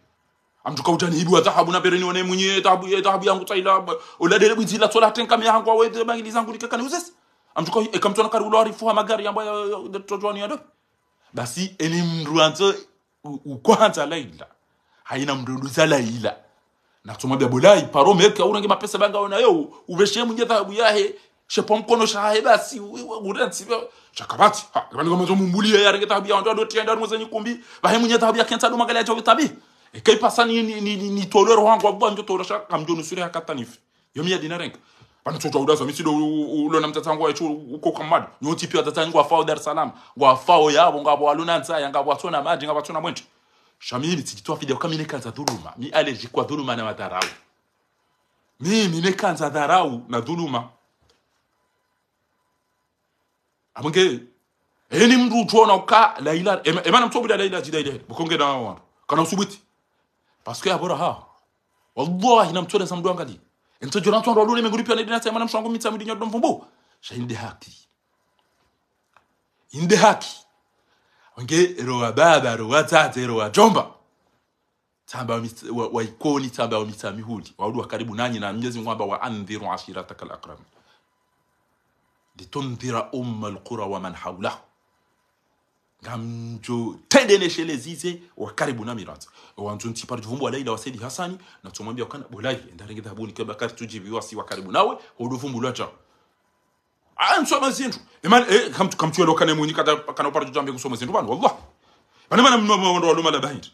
amtuka hibu dhahabu na bereni one mwenye dhahabu ya dhahabu yangu taila oladele bwizi tola tenka mi awe bangi zangu nikakana uzesi amtuka ekamtona kari ulo magari ambayo totwani ado basi elimruanzo ukwanza laila haina mdunduza laila natumwambia bolai paro meke aurange mapesa banga ona yo uveshe mwenye dhahabu yahe shepo mkono shahe basi urensi chakabati ha kama ngomezo mumbulia dhahabu ya ndo tienda rumwe kumbi bahe mwenye dhahabu ya kenta magali ya tabi kai pasa ni ni ni, ni tolero hangwa bwanjo torasha kamjo nusure hakatanife yomi ya dinarenka bana tsotswa uda so misido lona mtatsa ngwa icho uko kamad nyoti pia tatsa ngwa fao dar salam ngwa fao yabo ngabo aluna ntsa yanga na maji ngaba tsona mwenje shamimi sijitoa video kama ile kanza dhuluma mi allergy kwa dhuluma na madharau mimi ne kanza dharau na dhuluma amange eni mndu utsona uka laila emana mtsobida laila jidaile bukonge na wana kana usubuti parce que ha wallahi namtwele sa mndu angali entojo nantwando alule mengulipia nedina sa mwana mshango mitsa mudinyo ndo mvumbu shainde haki inde haki onge rowa baba rowa tate rowa jomba tamba wa, ikoni tamba wa mita mihuli waudu wa karibu nanyi na Mwenyezi Mungu wa andhiru ashirataka alakram litundhira umma alqura wa man ngamjotendeeneshelezise wakaribu namirata wanzontipara jivumbu wadaida wasaidi hasani natomwambia kana bolai endarenge dhabuni kebakari tujiviwasi wakaribu nawe hodovumbu lwacha anso ah, mazindu imani eh, kamtwelokane kana kanopara jojambe kusoma zinthu pano wallah mana la mnomondo walomala bahindi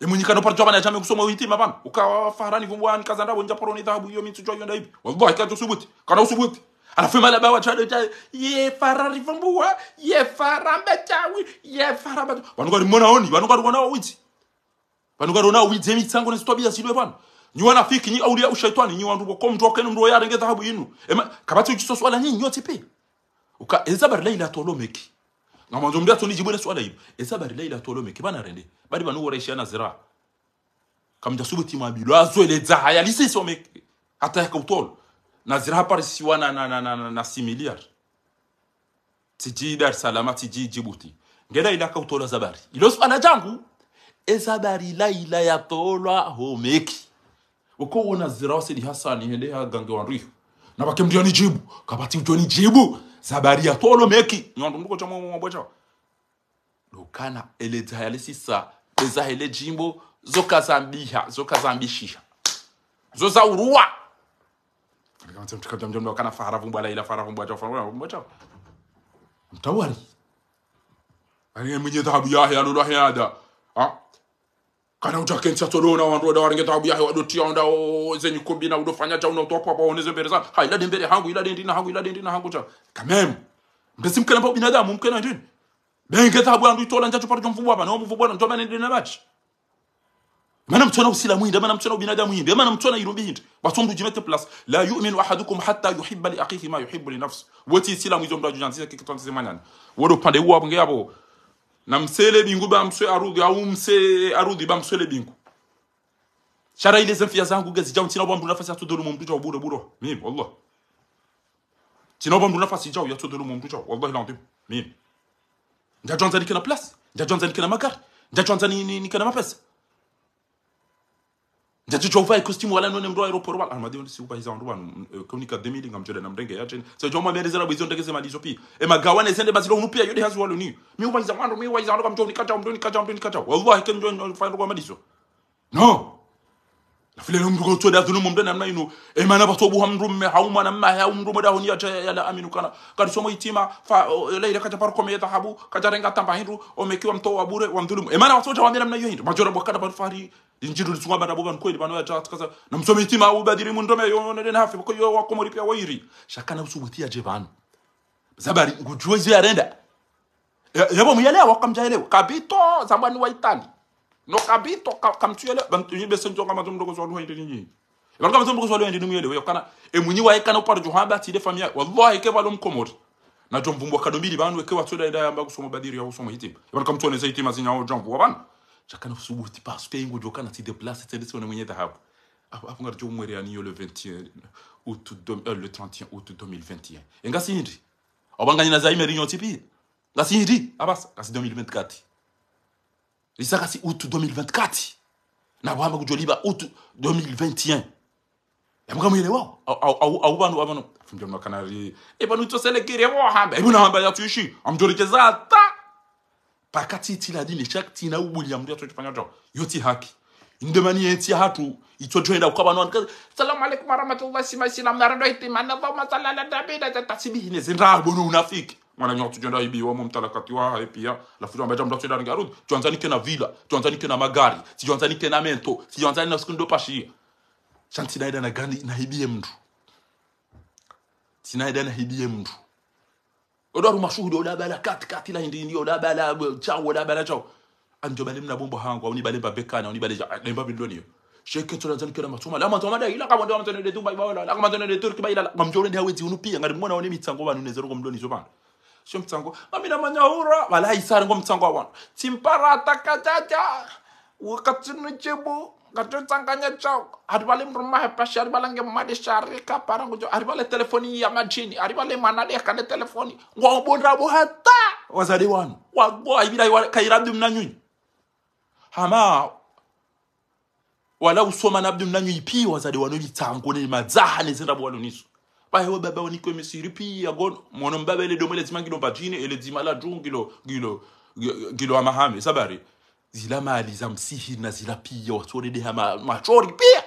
emunyi kanopara jobana jame kusoma uitima pano ukafaharani vumbwani kazandavo njaporoni dhahabu iyo mitsuchwa iyo ndaipi wallahi katosubuti kana usubuti alafu ba alafumalabawatradota yefara rivamboa yefarambatawi yefarambata vanongari monaoni vanongari wanawaudzi vanongari wanawaudze mitsango nesitwabia sidwe pano nyiwanafiki nyi aulia ushaitwani nyi wandu ko mtu wakenu mndu yarenge dhahabu yinu ema kabati uchiso swala nyi nyote pe uka ezabar laila tolomeki ngamwanzo mndu atoni jibwe swala hiyo ezabar laila tolomeki bana rende bali banu waraisha na zira kamja subuti mabilo azwele dzahaya lisisomeki hata yakutolo na zirahaparisiwa na, na, na, na, na, na similiar tiji Dar salama Salaam tiji Djibouti ngena ilaka utola zabari ilo sipana jangu ezabari la ila yatola homeki uko una zirawasi di hasani hende ya gange wanrihu na bakemdia ni jibu kabati ujoni jibu zabari yatolo meki nyondumuko chama mwabocha lokana ele zahele sisa eza hele jimbo zambiha zoka zambishiha za uruwa kana faharavomboala ila faharavomboatra faharavomboatra mitahary any mwenye tabu yahe alolo ahe ada ah kana utake ntsatsolona wandu da waringe tabu yahe wado tia onda o zenyu kombina udo fanya cha unato kwa kwa onezo mbere sana ha ila dembere hangu ila dendina hangu ila dendina hangu cha kamem mbesi mkena pa binadamu mkena ndini benge tabu andu itola njacho pato mfubwa bana omuvubwa ndo bana ndina bachi ما نمتونا وسيلة مهندة ما نمتونا وبنادم مهندة ما نمتونا يلوم بهند باتوندو جيمت بلاس لا يؤمن أحدكم حتى يحب لأخيه ما يحب لنفسه وتي سيلا ميزوم راجو جانسي كي كتون سيمانان ورو باندي وو بنجي أبو نمسيلة بينغو بامسوي أرودي أو مسي أرودي بامسويلة بينغو شارع إلى زنفيا زانغو جز جاون تينا بامبو نفسي أتو دلو ممدو جاو بورو بورو ميم والله تينا بامبو نفسي جاو يتو دلو ممدو جاو والله العظيم ميم جاجون زاني كنا بلاس جاجون زاني كنا مكار جاجون زاني كنا مبس ndatijova ikostume wala none mndu aeroport wala amadiwa ndisiupahiza vandu vanhu eh, komunika demili ngamjodha namrenge yacheni sejomamerezera bwizo ndekeze madiso pi emagawane eh, sende basira unupiya yode hazi waloni miupahiza vandu miupahiza vandu kamjo nikata mndu nikata mndu nikata waluwa hike njo fairo kwa madiso no nafilele mndu ko tsoda zulu mumda namna ino emana eh, batobu hamru me hauma namma haumru mada honi yacha yala aminu kana kan somo itima fa leila kacha par kome yatahabu kacha renga tamba hindu omekiwa mtoa bure wa mdhulumu emana watoja wa namna hiyo hindu majora bwakata par fari injiru ulisukwa bana boga nkweli bana ya kaza na msomi tima ubadiri mundo me yone na hafi ko yowa wako muri pia wairi na usubutia ya bana zabari ya renda yabo wa muyelewa wakamjaelewa kabito wa waitani no kabito kamtuyelewa bantu yibe senjo kama tumdogo zwa ndwende nyinyi Ibaraka mtu mbuko swali ndinu mwelewe yokana emunyi wa ekana upara johaba tide famia wallahi ke dom komori na jomvumbwa kadombiri banwe kewa tsoda ida yamba kusoma badiri ya kusoma hitima Ibaraka mtu ne zaitima zinyao jomvu wabana chakana usubuti pasuke ingo jokana ti de place tende sona mwenye dhahabu apo ngarjo mweri aniyo le 21 août eh, le 31 août 2021 enga sindi obangani na zaime rinyo tipi nga abas abasa kasi 2024 risa kasi août 2024 na bwamba kujoliba août 2021 yamukamwelewa au banu abanu afumjamna kanari ebanu toselekire wohamba ebuna hamba yatuishi amjolekeza ta pakati ti la dini chak tina na ubuli ya mdia tunachofanya jo yoti haki ndemani yeti hatu ito itojoenda ukaba nwa salamu alaikum warahmatullahi sima sina mnarando iti manna dhama salala dabida tatasibihi hine zinra abonu unafiki mwana nyo tujenda ibi wa mumtala kati wa hae pia la fuja mbaja mdacho tujenda ngarudu tuanza nike na vila tuanza nike na magari tuanza nike na mento tuanza na skundo pashia chanti daida na gani na hibie mtu tinaida na hibie mtu oɗo ruma suhude bala kat kat ila hindi ndi ola bala caw ola bala caw anjo ɓale mna bombo hango awni ɓale ba bekkane awni ɓale ɗen eh, baɓe ɗoniyo sheke tola zan kira matuma la mantoma da ila kamando amantone de tumba iba wala la kamando de turki ba ila ngam jore ndi hawezi unupi ngari mwana oni mitsango banu nezero ngomdoni zobana sho mtsango mamina manyaura wala isare ngomtsango awana timpara takatata wakati nuchebu ngato tsanganya tsao aribale mruma he pashi aribale nge mmadi shari ka para ngujo aribale telefoni ya majini aribale manali kale telefoni ngwa bonda bo hata wazali wanu wagbo ibira kairadu mnanyunyi hama wala usoma nabdu mnanyunyi pi wazali wanu bitangone mazaha nezirabo wanu niso bahewe baba wanikwe misiri pi agon mono mbabele domele zimangilo bajini ele zimala jungilo gilo gilo amahame sabari zila mali za msihiri na zila pia watsoledeha machori pia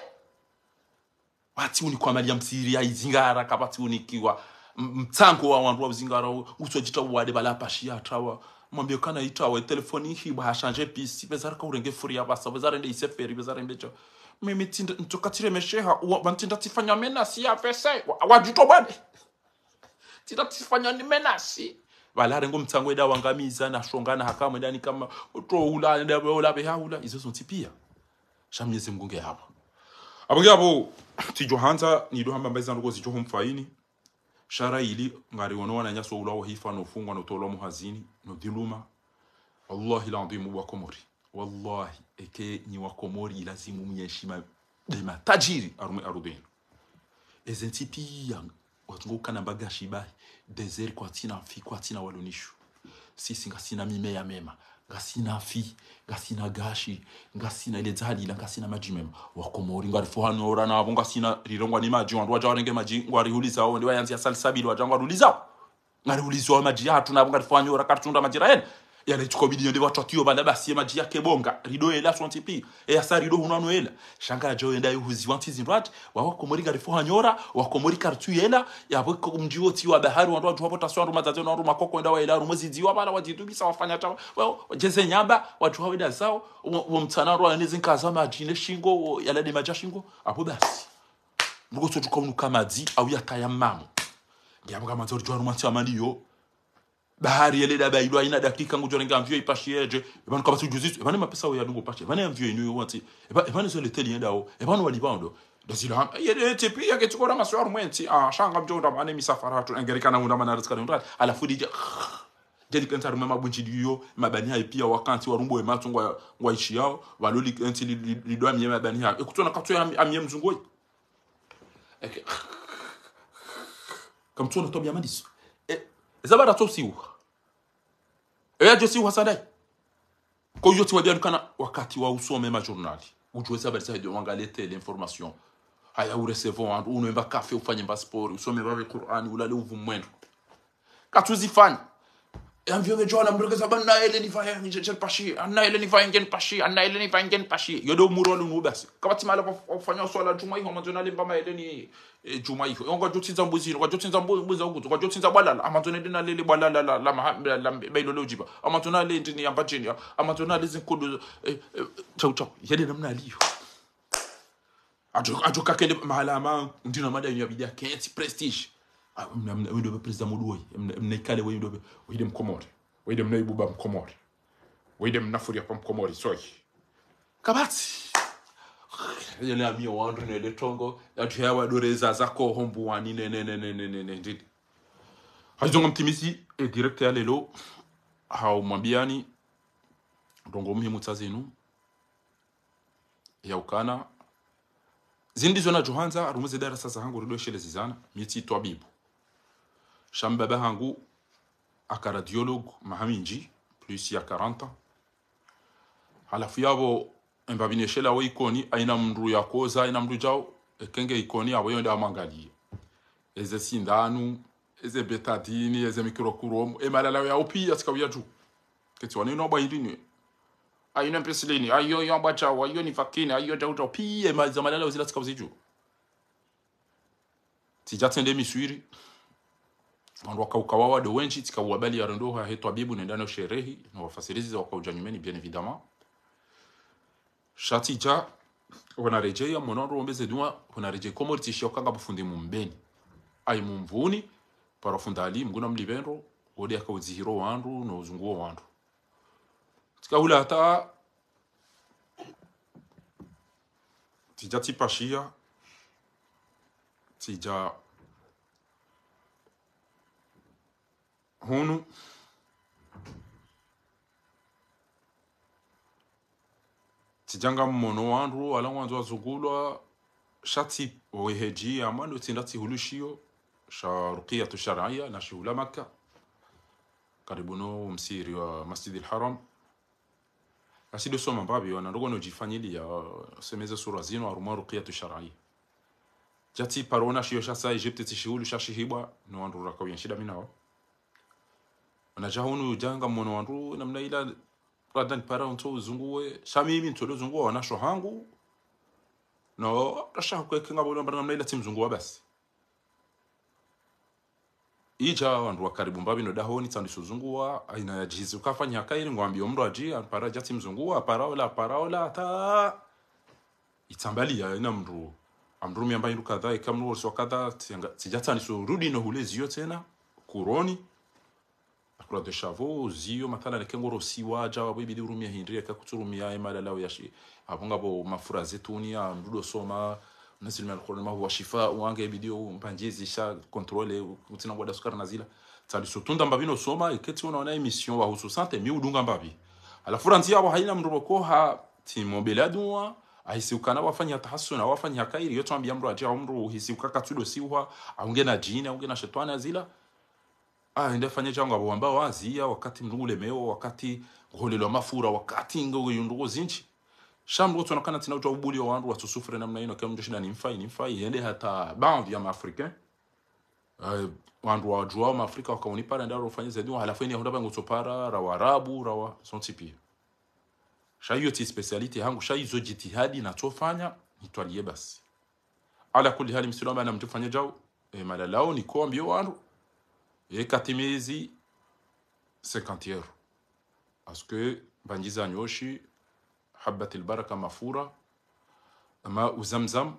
kwa mali ya msihiri aizingara kapatsiunikiwa mtsango wa wandu wa uzingara utsojita uwade valapashi atawa mwambie kana itawe telefoni hibwa hashanje pisi vezari kaurenge furi yavasa vezarende iseferi vezarende cho mimi ntokatiremesheha vantinda tifanya menasi ya fese yavese wajutobwade tinda tifanya ni menasi valarengo mtsango eda wangamiza na nashongana hakamwe ndani kama nda toula olape haula izozo ntipia sha mnyezi mgunge hapa ni do hamba nidohamba mbaizanuko zicho mfaini shara ili ngari wono wana nyaso ulawo hifa no fungwa nofungwa notolwa muhazini diluma wallahi wa komori wallahi eke ni wa komori lazimu mnyeshima de matajiri arume arudhenu ezentipia watungukana mbaga shibahi deseri kwatina fi kwatina walunishu sisi ngasina mimea mema ngasina fi ngasina gashi ngasina ile dzalila ngasina maji mema wakomori ngarifohanora navo ngasina rirongwa ni maji wandu waja maji ngwarihulizawo ndiwayanzia salisabili waja ngwarulizawo maji yatu navo ngarifohanyora karitunda majira yene yanaichukua bilioni watu akiwa badabasi maji yake bonga rido ela swanti pi e ya sa rido hunano ela shangara jo yu huzi wanti wa zinrat wawa komorika rifuha nyora wakomorika yela ya wako mjiwo ti wa bahari wandu watu hapo taswa ruma tazeno wandu makoko enda waela rumo wa bala wajitubisa wafanya tawa wao jeze nyaba watu hawida zao wa womtsanaro wanezi nkaza majine shingo ya yalade maja shingo apo basi mugo nuko mnuka madzi au yakaya mmamo ndiyamukamadza kuti jwa mani yo bahari yale daba ilo ina dakika ngo jorenga mvyo ipashieje ebano kama si juzi ebano mapesa ya dungo pache ebano mvyo inu wanti ebanu so le leteli yendao ebano walibando dazila yele eh, eh, eh, tipi yake tukora maswar mwenti a ah, shanga mjonda mane misafara tu angerekana unda mana rizika unda alafu je jeli kanta rume mabunji diyo mabani ya ipia wakanti warumbo ematu ngwa ngwa ishi yao valoli kenti lidwa miye mabani ya ekutona katu katwa amiye mzungoi eke kamtona tobi amandiso ɛsɛ bada tɔ si wo ɛyɛ adwo si wo hasa dɛ kɔ yɔ kana wakati wa usɔ mema journali ujue sɛ bada sɛ de wangale tɛ l'information haya uresevon unoemba kafe ufanye mba spori usome babe qurani ulale uvumwendo katuzifanya environ jwana mbreke sa banna ele ni faya ni jet pashi anna ah, ele ni faya ngen pashi anna ah, ele ni faya ngen pashi yodo muro lu nubasi kama timala ofanya swala juma iho manzona le mbama ele ni juma iho onga jotsinza mbuzini kwa jotsinza mbuza ngutu kwa jotsinza balala amantona ele na lele balala la la mahamba la bayilo lojiba amantona ele ndini yamba jeni amantona lezi nkulu chau chau yede namna aliyo ajo ajo kakele mahala ma ndino madayo ya bidia kenti ah, prestige oyiɗo ɓe président muɗum woyi kale nayi ɓuɓam pam soy kabati o yaani tongo yatu yaani hewa ɗo resa wani nenenenenene hay jongam timisi e direct ya lelo haw dongo muhimu yaukana zindi zona johanza rumuzidara sasa hangu rido zizana mitsi twabibu Shamba Bahangu, aka radiologue Mahaminji, plus il y a 40 ans. À la halafu yavo embabineshela we ikoni aina mndu yakoza aina mndu jao et ekenge ikoni avo Et amwangalie Sindanou, et eze betadini et et eze mikrokuromu emalala yao pia Que tu en aies non, bah keti wanino bwaindini aino mpesilini ayo yamba chao ayo ni fakini ayo jauta pia e emalala zila sikawziju tijatende miswiri ando wakaukawawa de wenji tika uabali ya rondo ha heto abibu nendano sherehi na wafasirizi za wakauja nyumeni bien évidemment shatija wanarejea mwanaro wambeze dua wanarejea komortishia kanga bufundi mumbeni ai mumvuni para funda ali mguna mlivendo ode akauzihiro wandu no zunguo wandu tika hula hata tija tipashia tija ਹੁਣ Tijanga mmono wandu ala wanzu wazukulwa shati weheji amano tinda tihulushiyo sha ruqiyatu shar'iyya na shihula makka karibu no msiri wa masjidi lharam asidosoma mbabi wanandogonojifanyilia semeze sura zino aruma ruqiyatu shar'iyya jati parona shiyo shasa egypte tishihulu shashihibwa no wandu rakawiya shida minawa wanachahunu janga mmono wandu mna ila radan nipara unto uzunguwe imi shamimi leo uzunguwa wanasho hangu no rasha hukwe kweke ngabo namna mna ila timzunguwa basi ija wandu wa karibu mbabi no dahoni tandisu uzunguwa aina ya jizi ukafanya kairi ngwambi omro aji para jati mzunguwa para paraola paraola ola ta itambali ya ina mru amru amrumi inu kadhaa ikamru wa kadhaa tijata nisu rudi no hulezi yo tena kuroni tukuradeshavo uziyo mathala neke ngo rosiwaja wabo ibiri urumia hindriye ka kuturumia imala lao yashi abonga bo mafura zetuni ya mdudo soma nasilma alquran mahu wa shifa uange wange u mpanjizi sha kontrole eh, kutina ngwada sukara nazila tali sotunda mbabi no soma iketi wana wana emission wa husu sante mi udunga mbabi ala furanzi ya haina mroboko ha timo beladwa ahisi ukana wafanya tahasuna wafanya kairi yotu ambia mro ajia umru hisi ukaka tudo siwa aunge na jini aunge na shetwane azila aende ah, afanye cyangwa abo bamba waziya wakati mndugulemewo wakati golelwa mafura wakati ngo yundugo zinchi shambo tonakana tina utwa ubuli wa wandu watusufure namna ino kemjo shida ni mfai ni mfai yende hata banvi ya maafrika uh, wandu wa juao maafrika ndaro halafu arabu shayo ti hangu shayo jitihadi na tofanya nitwalie basi ala kulli hali na mtufanye jao eh, malalao ni wandu Hekatimezi 50 heures parce que bandiza nyoshi habat Baraka mafura ma uzamzam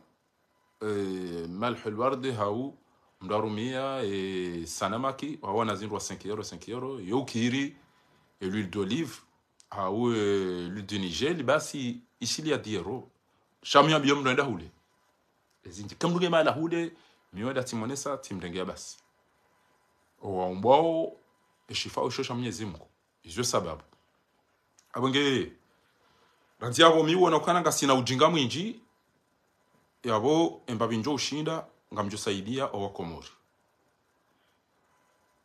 e, malh alward Haou, mdarumia et sanamaki hawana zindwa 5 euros 5 euros yokiri et l'huile d'olive Haou, e, l'huile de il y a 10 euros shamia biyom ndo hule ezindi kamduge mala hule miwada timonesa timdengea basi waombwao eshifa ushosha mnyezi mngu izyo sababu abonge ranzi yabo miwona nga sina ujinga mwinji yabo embabi njo ushinda nga mjo ngamjosaidia owakomori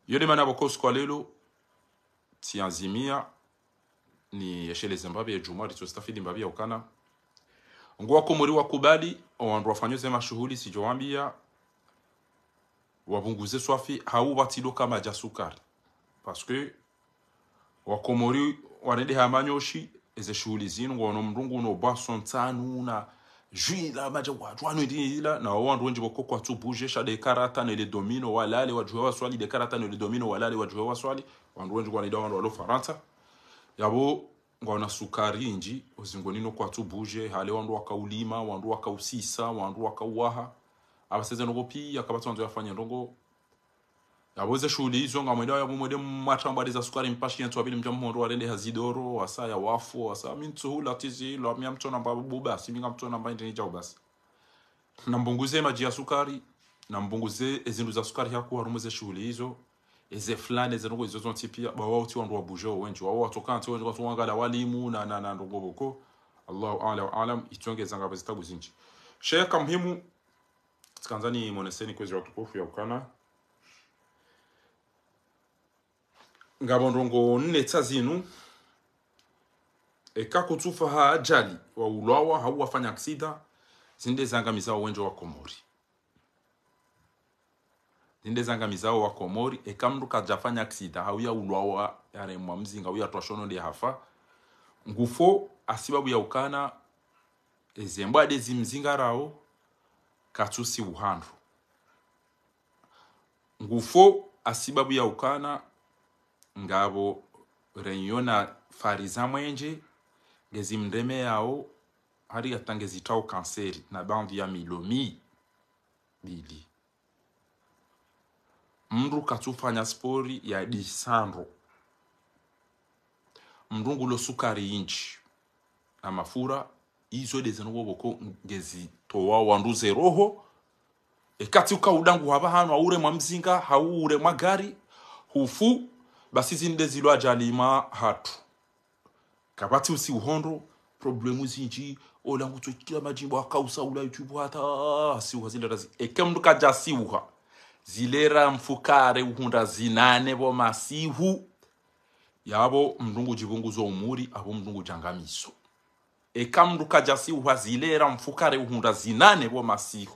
yode mana bokosi kwa lelo tianzimia ni yesheleze mbabi ya juma stafidi mbabi ya ukana nguwa komori wakubali owandu wafanyoze mashughuli sijowambia wabunguze swafi hau watilo kama ja sukari paske wakomori wanede hamanyoshi eze shughuli zinu waona mrungu no bwaso ntsanu na juila maja ndi ila na wawandu wenji wako kwa tubuje sha de karata ne le domino walale wajua waswali de karata ne le domino walale wajua waswali wandu wenji wanida wandu walo faranta yabo ngwana sukari nji ozingonino kwa tu tubuje hale wa akaulima wandu wakaulima wandu wakausisa wandu wakauwaha abasezana ubupira akaba atonze yafanya ndongo aboze shuli hizo nga mwenda yabo mwende matambali za sukari mpashi yentu abili mja mhondo walende hazidoro wasa ya wafu wasa mintu hula tizi lo amia mtu namba buba minga mtu namba ndeni jau basi na mbunguze maji ya sukari na mbunguze ezindu za sukari haku harumuze shuli hizo eze flane eze ndogo izozo ntipia bawa uti wandu wa bujo wenji wao watoka nti wenju watu wangala walimu na na na ndogo boko Allahu a'lam wa a'lam itongeza ngabazi tagu zinji Sheikh muhimu katika anzani mwoneseni kwezi wa utukufu ya ukana ngabo ndongo nne tsa zinu eka ha ajali waulawa hau wafanya aksida zindezangamizao wenjo wa komori zindezangamizao wa komori eka mndu kajafanya aksida ya ulawa yaremwa mzinga uya twashonole hafa ngufo asibabu ya ukana ezembwade zimzinga rao katsusi uhandu ngufo asibabu ya ngabo ngavo fariza mwenje zamwenje ngezimndeme yao hari hata ngezitawo kanseri na bandu ya milomi bili mndu katsufanya spori ya disandro ngulo sukari inchi na mafura izo deze boko ngezi towa wanduze roho ekati ukaudangu hava hano aure mwa mzinga hauure mwa gari hufu basi zinde zilwa jalima hatu kapati usi uhondo problemu zinji ola olangu kila majimbo usa ula yutubu hata siuha zilera zi eke mndu kaja siuha zilera mfukare uhunda zinane bo masihu yabo mndungu jibungu zo umuri abo mndungu jangamiso ekamndu kaja siuha zilera mfukare uhunda zinane wo masiho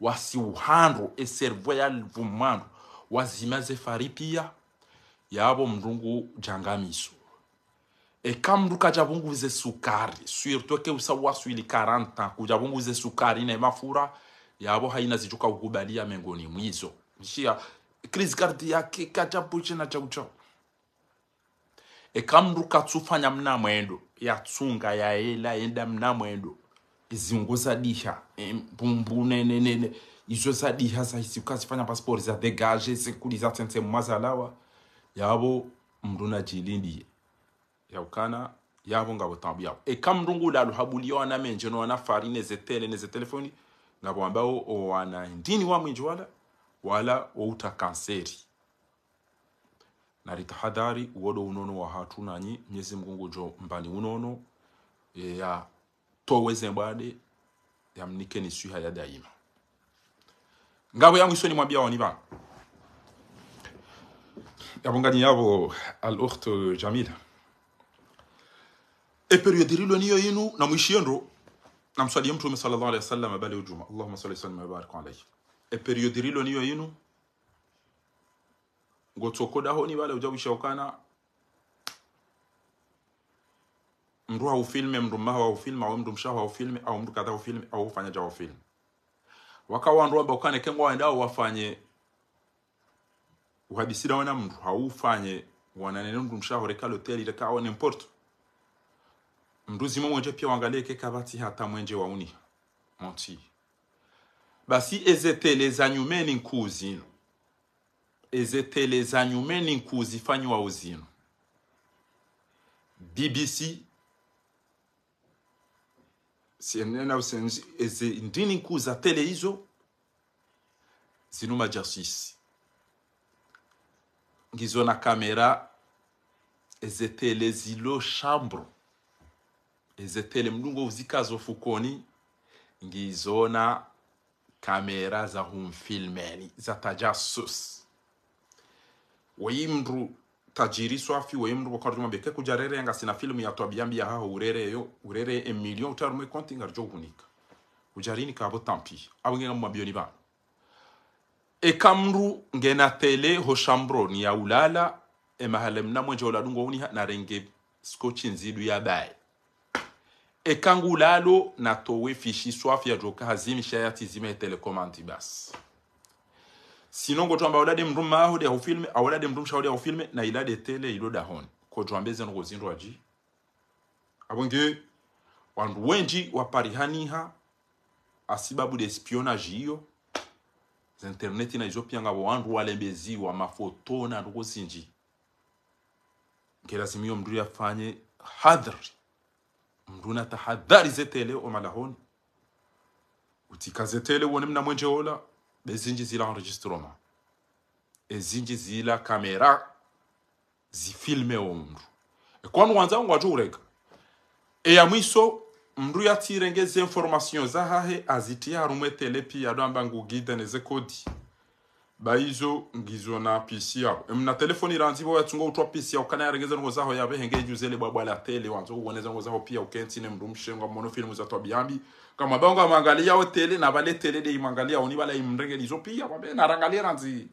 wasiuhandro eservo yalivumwandu wazimaze faripia yabo mndungu jangamiso ekamndu kaja bunguze sukari surtout ke usawa swili 40 kuja bunguze sukari na mafura yabo haina zichuka ukubalia mengoni mwizo mshia krizi kardi yake na chauchau ekamru katsufanya mna mwendo yatsunga yaela enda mna mwendo zingo zadisha mbumbu eh, nenenene izo zadisha saisukazifanya pasipori zadegaje sekuliza tsense mmazalawa yavo mndu najilindiye yaukana yavo ngavo tambu yavo ekamrungu ulalo habuliyo ana menje no ana fari nezetele nezetelefoni ngavo ambao owana ndini wa mwinji wala wala outa kanseri naritahadhari wodo unono wa hatu nanyi mnyezi mgungu jo mbani unono e, ya toweze ya mnike ni suha ya daima ngabo yangu isoni mwambia wani ba yabongani yabo al ukhtu jamila e periodi rilo niyo yinu na mwishiendo mswadi mtume sallallahu alayhi wasallam bali ujuma allahumma salli wa sallim wa barik alayhi e periodi rilo niyo yinu ngo tsokodaho nibala uja wishaukana mndu haufilme mndu mmaha waufilme au mndu mshaha waufilme au mndu kadha ufilme au ufanya ja waufilme wakawa wandu amba ukane kengwa waendao wafanye uhadisira wana mndu haufanye wananene mndu mshaho reka loteli reka aone mporto mndu zima mwenje pia wangalie vati hata mwenje wauniha monti basi ezetele zanyumeni nkuu zino ezetelezanyo umene nkhuzi ifanyiwawo zino bbc cnn ausenzi eze ndini nkhuzi atele izo zinuma jasisi ngizo na kamera ezetele zilo shambro ezetele mdungo uzikazo fukoni ngizona kamera za humfilmeni za tajasus weimndu tajiriswa fi weimndu wakarutuma beke kujarere yanga sina filmu ya twabiyambi ya haho urere yo urere e emillion utarume konti ngarjo kunika ujarini kabo tampi abongenga mwabioni ba ekamru ngena tele ho shambro ni ya ulala e emahale mnamwenje oladungo uni na renge skochi nzidu ya bae e na towe fishi swafi ya joka hazimi shayati zime telekomanti basi sino ngotomba audade mndu mahudi ahufilme audade mndu mshaudi ahufilme na idade tele ilo dahoni kotwambe zino kozindwa ji abonge wandu wenji waparihaniha asibabu de espionage iyo internet na izo pia ngabo wandu walembeziwa mafoto na nduko sinji ngelazimio mndu yafanye hadhari mndu na tahadhari zetele omalahoni utikazetele wone mna mwenje ola bezinji zila enregistrement ezinji zila kamera zifilme omndu ekwanu wanza wangu wajo urega e mwiso mndu yatirenge ze zahahe azitiya rumwe telepi yadwamba ngugide nezekodi baizo ngizo na pc yao mna telefoni ranzi bo yatunga utwa pc yao kana yarageza ngo zaho yabe henge juzele bwa la tele wanzo uboneza ngo zaho pia ukenti ne mrumshe ngo mono filmu za biambi kama bango amangalia o tele na vale tele de imangalia oni bala imrege lizo pia babe na rangalia ranzi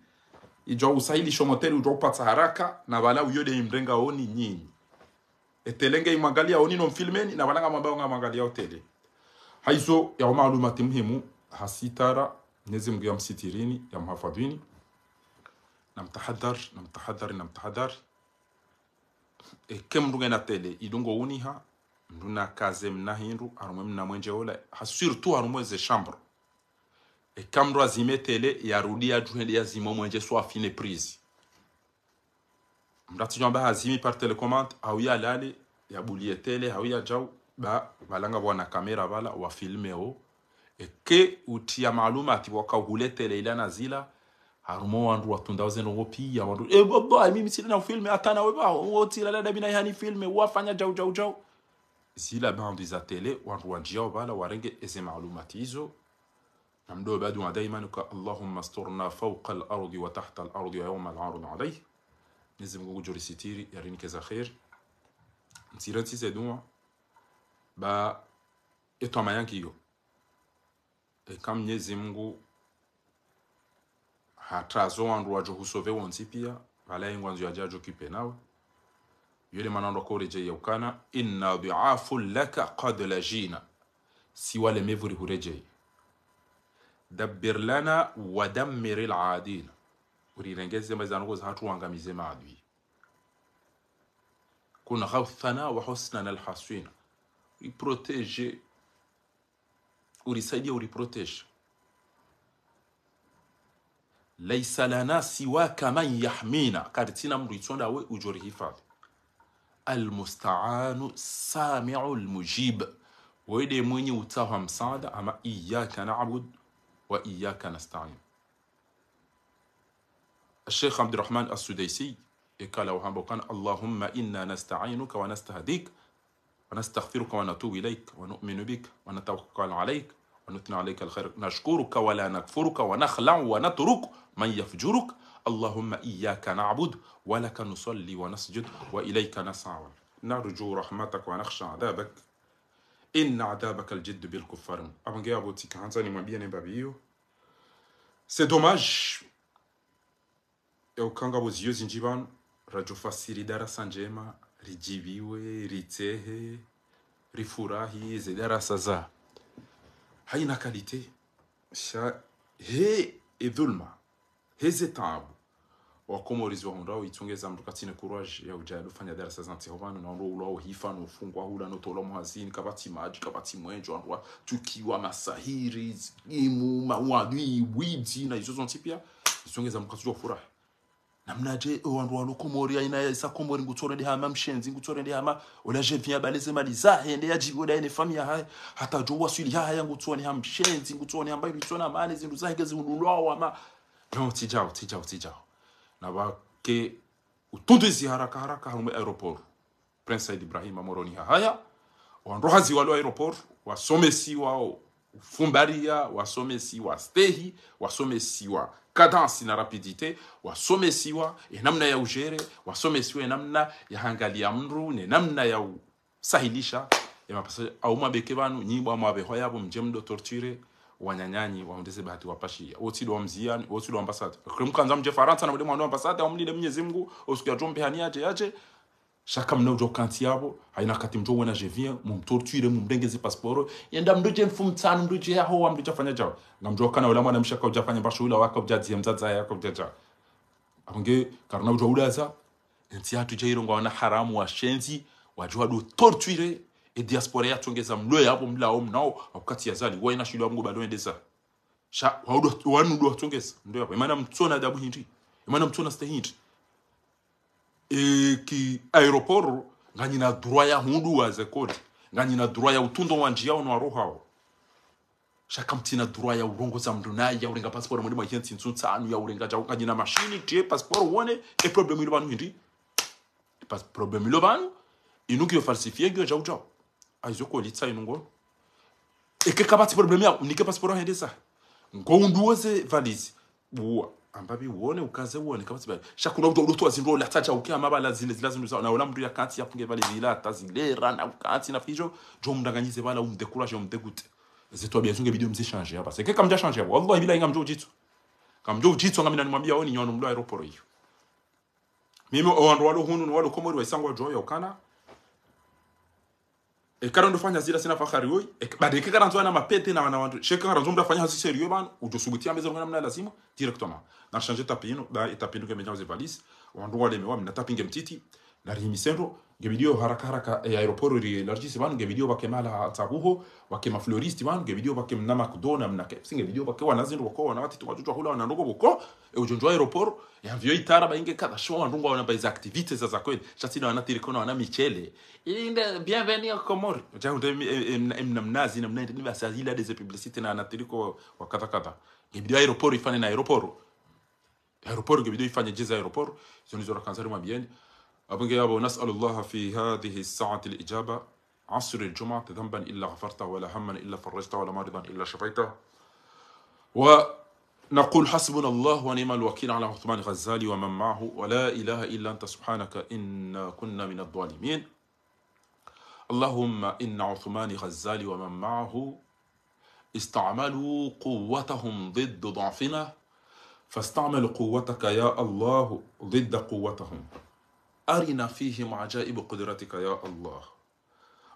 ijo usahili tele ujo upata haraka na bala uyo de imrenga oni nyinyi etelenge imangalia oni no filmeni na balanga mabango amangalia o tele haizo ya maalumati muhimu hasitara Mwenyezi Mungu yamsitirini, yamhafadhini. Namtahadhari, namtahadhari, namtahadhari eh, kem nduga na tele idungo uniha nduna kaze mna hindu arumwe mna mwenje ole hasur tu arumwe ze chambre e eh, kamro zime tele ya rudi juhende ya zimo mwenje so afine prise mdati jamba azimi par telecommande au ya lale ya bulie tele au ya jau ba balanga bwana kamera bala wa filme o ke utia maluma ati waka hulete wakahuletele ilana zila harumo wandu watunda wazenongo pia wandu e baba mimi na filme atana weba woti la dada bina yani filme wafanya jau jau jau zila bandu za tele wandu wanjia wabala warenge eze maalumati hizo na mdo badu daima ka Allahumma asturna fawqa al arudi wa tahta al arudi wa yawma al-ardu alayh nizi mkugu juri sitiri ya yarini keza khair ntiranti zedua ba etwa yo eka mnyezi mngu hatrazo wandu wajo husove wonzi pia vala ingwa nzu yajajo kipe nawe yule manando kore je ukana inna dhi'afu laka qad lajina si wale mevuri hureje dabbir lana wa dammir al'adin urirengeze mazano ko hatu wangamize maadui kuna khawthana wa husnana alhaswina iproteger ulisaidia ulipotesha laisa lana siwaka man yahmina kati tina mndu ujori hifadhi almustaanu samiu lmujib wede mwenye utahwa msaada ama iyaka nabud wa iyaka nastain الشيخ عبد الرحمن السديسي قال وهمبو كان اللهم إنا نستعينك ونستهديك ونستغفرك ونتوب إليك ونؤمن بك ونتوكل عليك ونثني عليك الخير نشكرك ولا نكفرك ونخلع ونترك من يفجرك اللهم إياك نعبد ولك نصلي ونسجد وإليك نسعى نرجو رحمتك ونخشى عذابك إن عذابك الجد بالكفار أبنجي أبو تيكانتاني mwambie babio C'est dommage eukanga buziyo zinjibano rajofasiri darasa njema lijibiwe, ritsehe rifurahi zidarasa za haina kalite sha he idhulma e heze taabu wakomorizi wahunda uitungeza mndu katine ya uja lufanya darasa zanti hovanu na ndo ulao hifa no fungwa hula no tola muhazini kabati maji kabati mwenjo andwa tukiwa masahiri zimu mawadui widi na izo zonti pia itungeza mkatujwa furahi namnaje wanduwalukumori ainayaisa kumori ngutorende hama mshenzi ngutorende hama je vya baleze mali za hende ya zahende da ene famia haya hata jowa ya haya ngutoni ha mshenzi ngutoni hamba ilitona mali zindu za zahige zihululwa ama non tijao tijao tijao na bake utundizi haraka haraka harume aeroport prince said ibrahim amoroni haya wanrohazi walio aeroport wasomesi wao fumbaria wasomesi wa stehi wasomesi wa kadansi na rapidite wasomesiwa namna ya ujere wasomesiwa namna ya hangalia mru ne namna ya usahilisha ya mapasa au mabeke torture wanyanyanyi bahati wapashi oti ambasada mje faransa na mdemo ambasada de mnyezi Mungu shaka mnauja ah, ukanti yavo haina kati mjo oh, wena jevia mumtortuire mumdengeze pasiporo yenda mnduje mfum tsanu yaho oh, wa mnduje fanya jawa na mjo kana ula mwana mshaka uja fanya basho ula waka uja dzia mzadza yako uja jawa akonge karuna uja ulaza enti hatu jairo ngwa wana haramu wa shenzi wajua do tortuire e diaspora ya tongeza mlo yabo mlao mnao akati yazali waina shilo mungu bado endeza sha waudo wanu do tongeza ndio imana mtsona adabu hindi imana mtsona stahindi ki aeroporo aeroport na droit ya hundu wa zekodi kodi na droit ya utundo wa njia ono mti na droit ya urongoza mndu naye ya urenga passport mwende mwahiya ntsinzu tsanu ya urenga jau ja nganyina mashini tie pasporo wone e problem ilo banu hindi e pas problem ilo banu inukio falsifie gyo jau jau aizo kwa litsa inungo e ke kabatsi problem ya unike pasporo hende sa ngo unduoze valise buwa ambabi uone ukaze uone kama sibaye shakuna udo udo twazi la tacha ukia mabala zine zilazo na ola mtu yakati kati ya punge bale zila tazilera na ukati na fijo jo mdanganyize bala umdekuraje umdegute zitwa bia zunge mzi changer hapa seke kama jashange changer wallahi bila inga mjo jitu kama mjo jitu na nimwambia oni nyono mlo aeroporo hiyo mimi oh, o andwalo hunu walo komori wa jo ya ukana Et eh, quand ekarondofanya zira sina fahari a badeke de, na mapete na wanawantu cheka karanzo mdafanya hasi On a ujosubutia mbeza ngana mna lazima directement na changer tapino da a kemenya ze valise on a mna de titi. nari imisero ngebidiyo haraka haraka e eh, aeroporo ri largise ban ngebidiyo bakemala tsabuho bakema florist ban ngebidiyo bakem na makdona mna ke singe bidiyo bake wanazindu bako wana wati tukatu tukula wana ndogo boko e ujonjo aeroporo ya vyo itara bainge kada shwa wandungu wana baiza activities za zakwe chatina wana tirikona wana michele inde ya komori bienvenue komor jaunde mna mnazi na mnaende ni basa ila des publicité na anatiriko wakata kata ngebidiyo aeroporo ifanye na aeroporo aeroporo ngebidiyo ifanye jeza aeroporo zonizo kanzari mabiende أبو يابو نسأل الله في هذه الساعة الإجابة عصر الجمعة ذنبا إلا غفرته ولا هما إلا فرجته ولا مرضا إلا شفيته ونقول حسبنا الله ونعم الوكيل على عثمان غزالي ومن معه ولا إله إلا أنت سبحانك إنا كنا من الظالمين اللهم إن عثمان غزالي ومن معه استعملوا قوتهم ضد ضعفنا فاستعمل قوتك يا الله ضد قوتهم أرنا فيهم عجائب قدرتك يا الله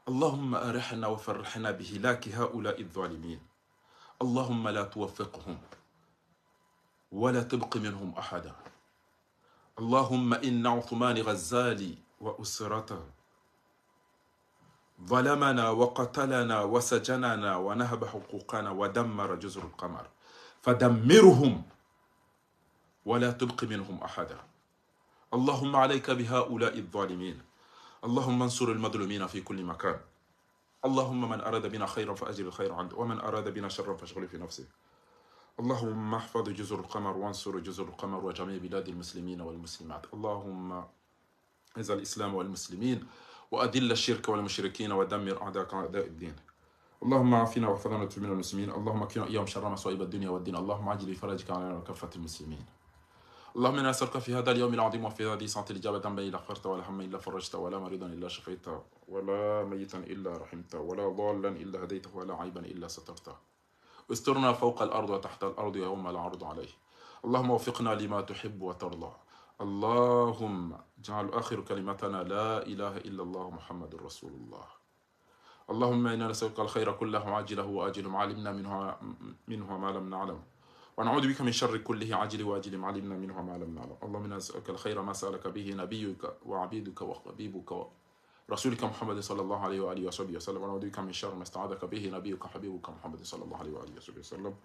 اللهم أرحنا وفرحنا بهلاك هؤلاء الظالمين اللهم لا توفقهم ولا تبق منهم أحدا اللهم إن عثمان غزالي وأسرته ظلمنا وقتلنا وسجننا ونهب حقوقنا ودمر جزر القمر فدمرهم ولا تبق منهم أحدا اللهم عليك بهؤلاء الظالمين اللهم انصر المظلومين في كل مكان اللهم من أراد بنا خيرا فأجل الخير عنده ومن أراد بنا شرا فاشغله في نفسه اللهم احفظ جزر القمر وانصر جزر القمر وجميع بلاد المسلمين والمسلمات اللهم اعز الإسلام والمسلمين وأذل الشرك والمشركين ودمر أعداء أعداء الدين اللهم عافنا واحفظنا من المسلمين اللهم كنا اياهم شر مصائب الدنيا والدين اللهم عجل فرجك على وكفه المسلمين اللهم انا نسالك في هذا اليوم العظيم وفي هذه الساعه الاجابه ذنبا الا غفرت ولا هم الا فرجت ولا مريضا الا شفيت ولا ميتا الا رحمت ولا ضالا الا هديته ولا عيبا الا سترته استرنا فوق الارض وتحت الارض يوم العرض عليه اللهم وفقنا لما تحب وترضى اللهم اجعل اخر كلمتنا لا اله الا الله محمد رسول الله اللهم انا نسالك الخير كله عاجله واجله ما علمنا منه منه ما لم نعلم ونعوذ بك من شر كله عاجل واجل ما علمنا منه وما لم نعلم اللهم نسألك الخير ما سألك به نبيك وعبيدك وحبيبك رسولك محمد صلى الله عليه وآله وصحبه وسلم ونعوذ بك من شر ما استعاذك به نبيك وحبيبك محمد صلى الله عليه وآله وصحبه وسلم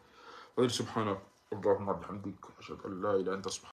غير سبحانك اللهم وبحمدك أشهد أن لا إله إلا أنت سبحانك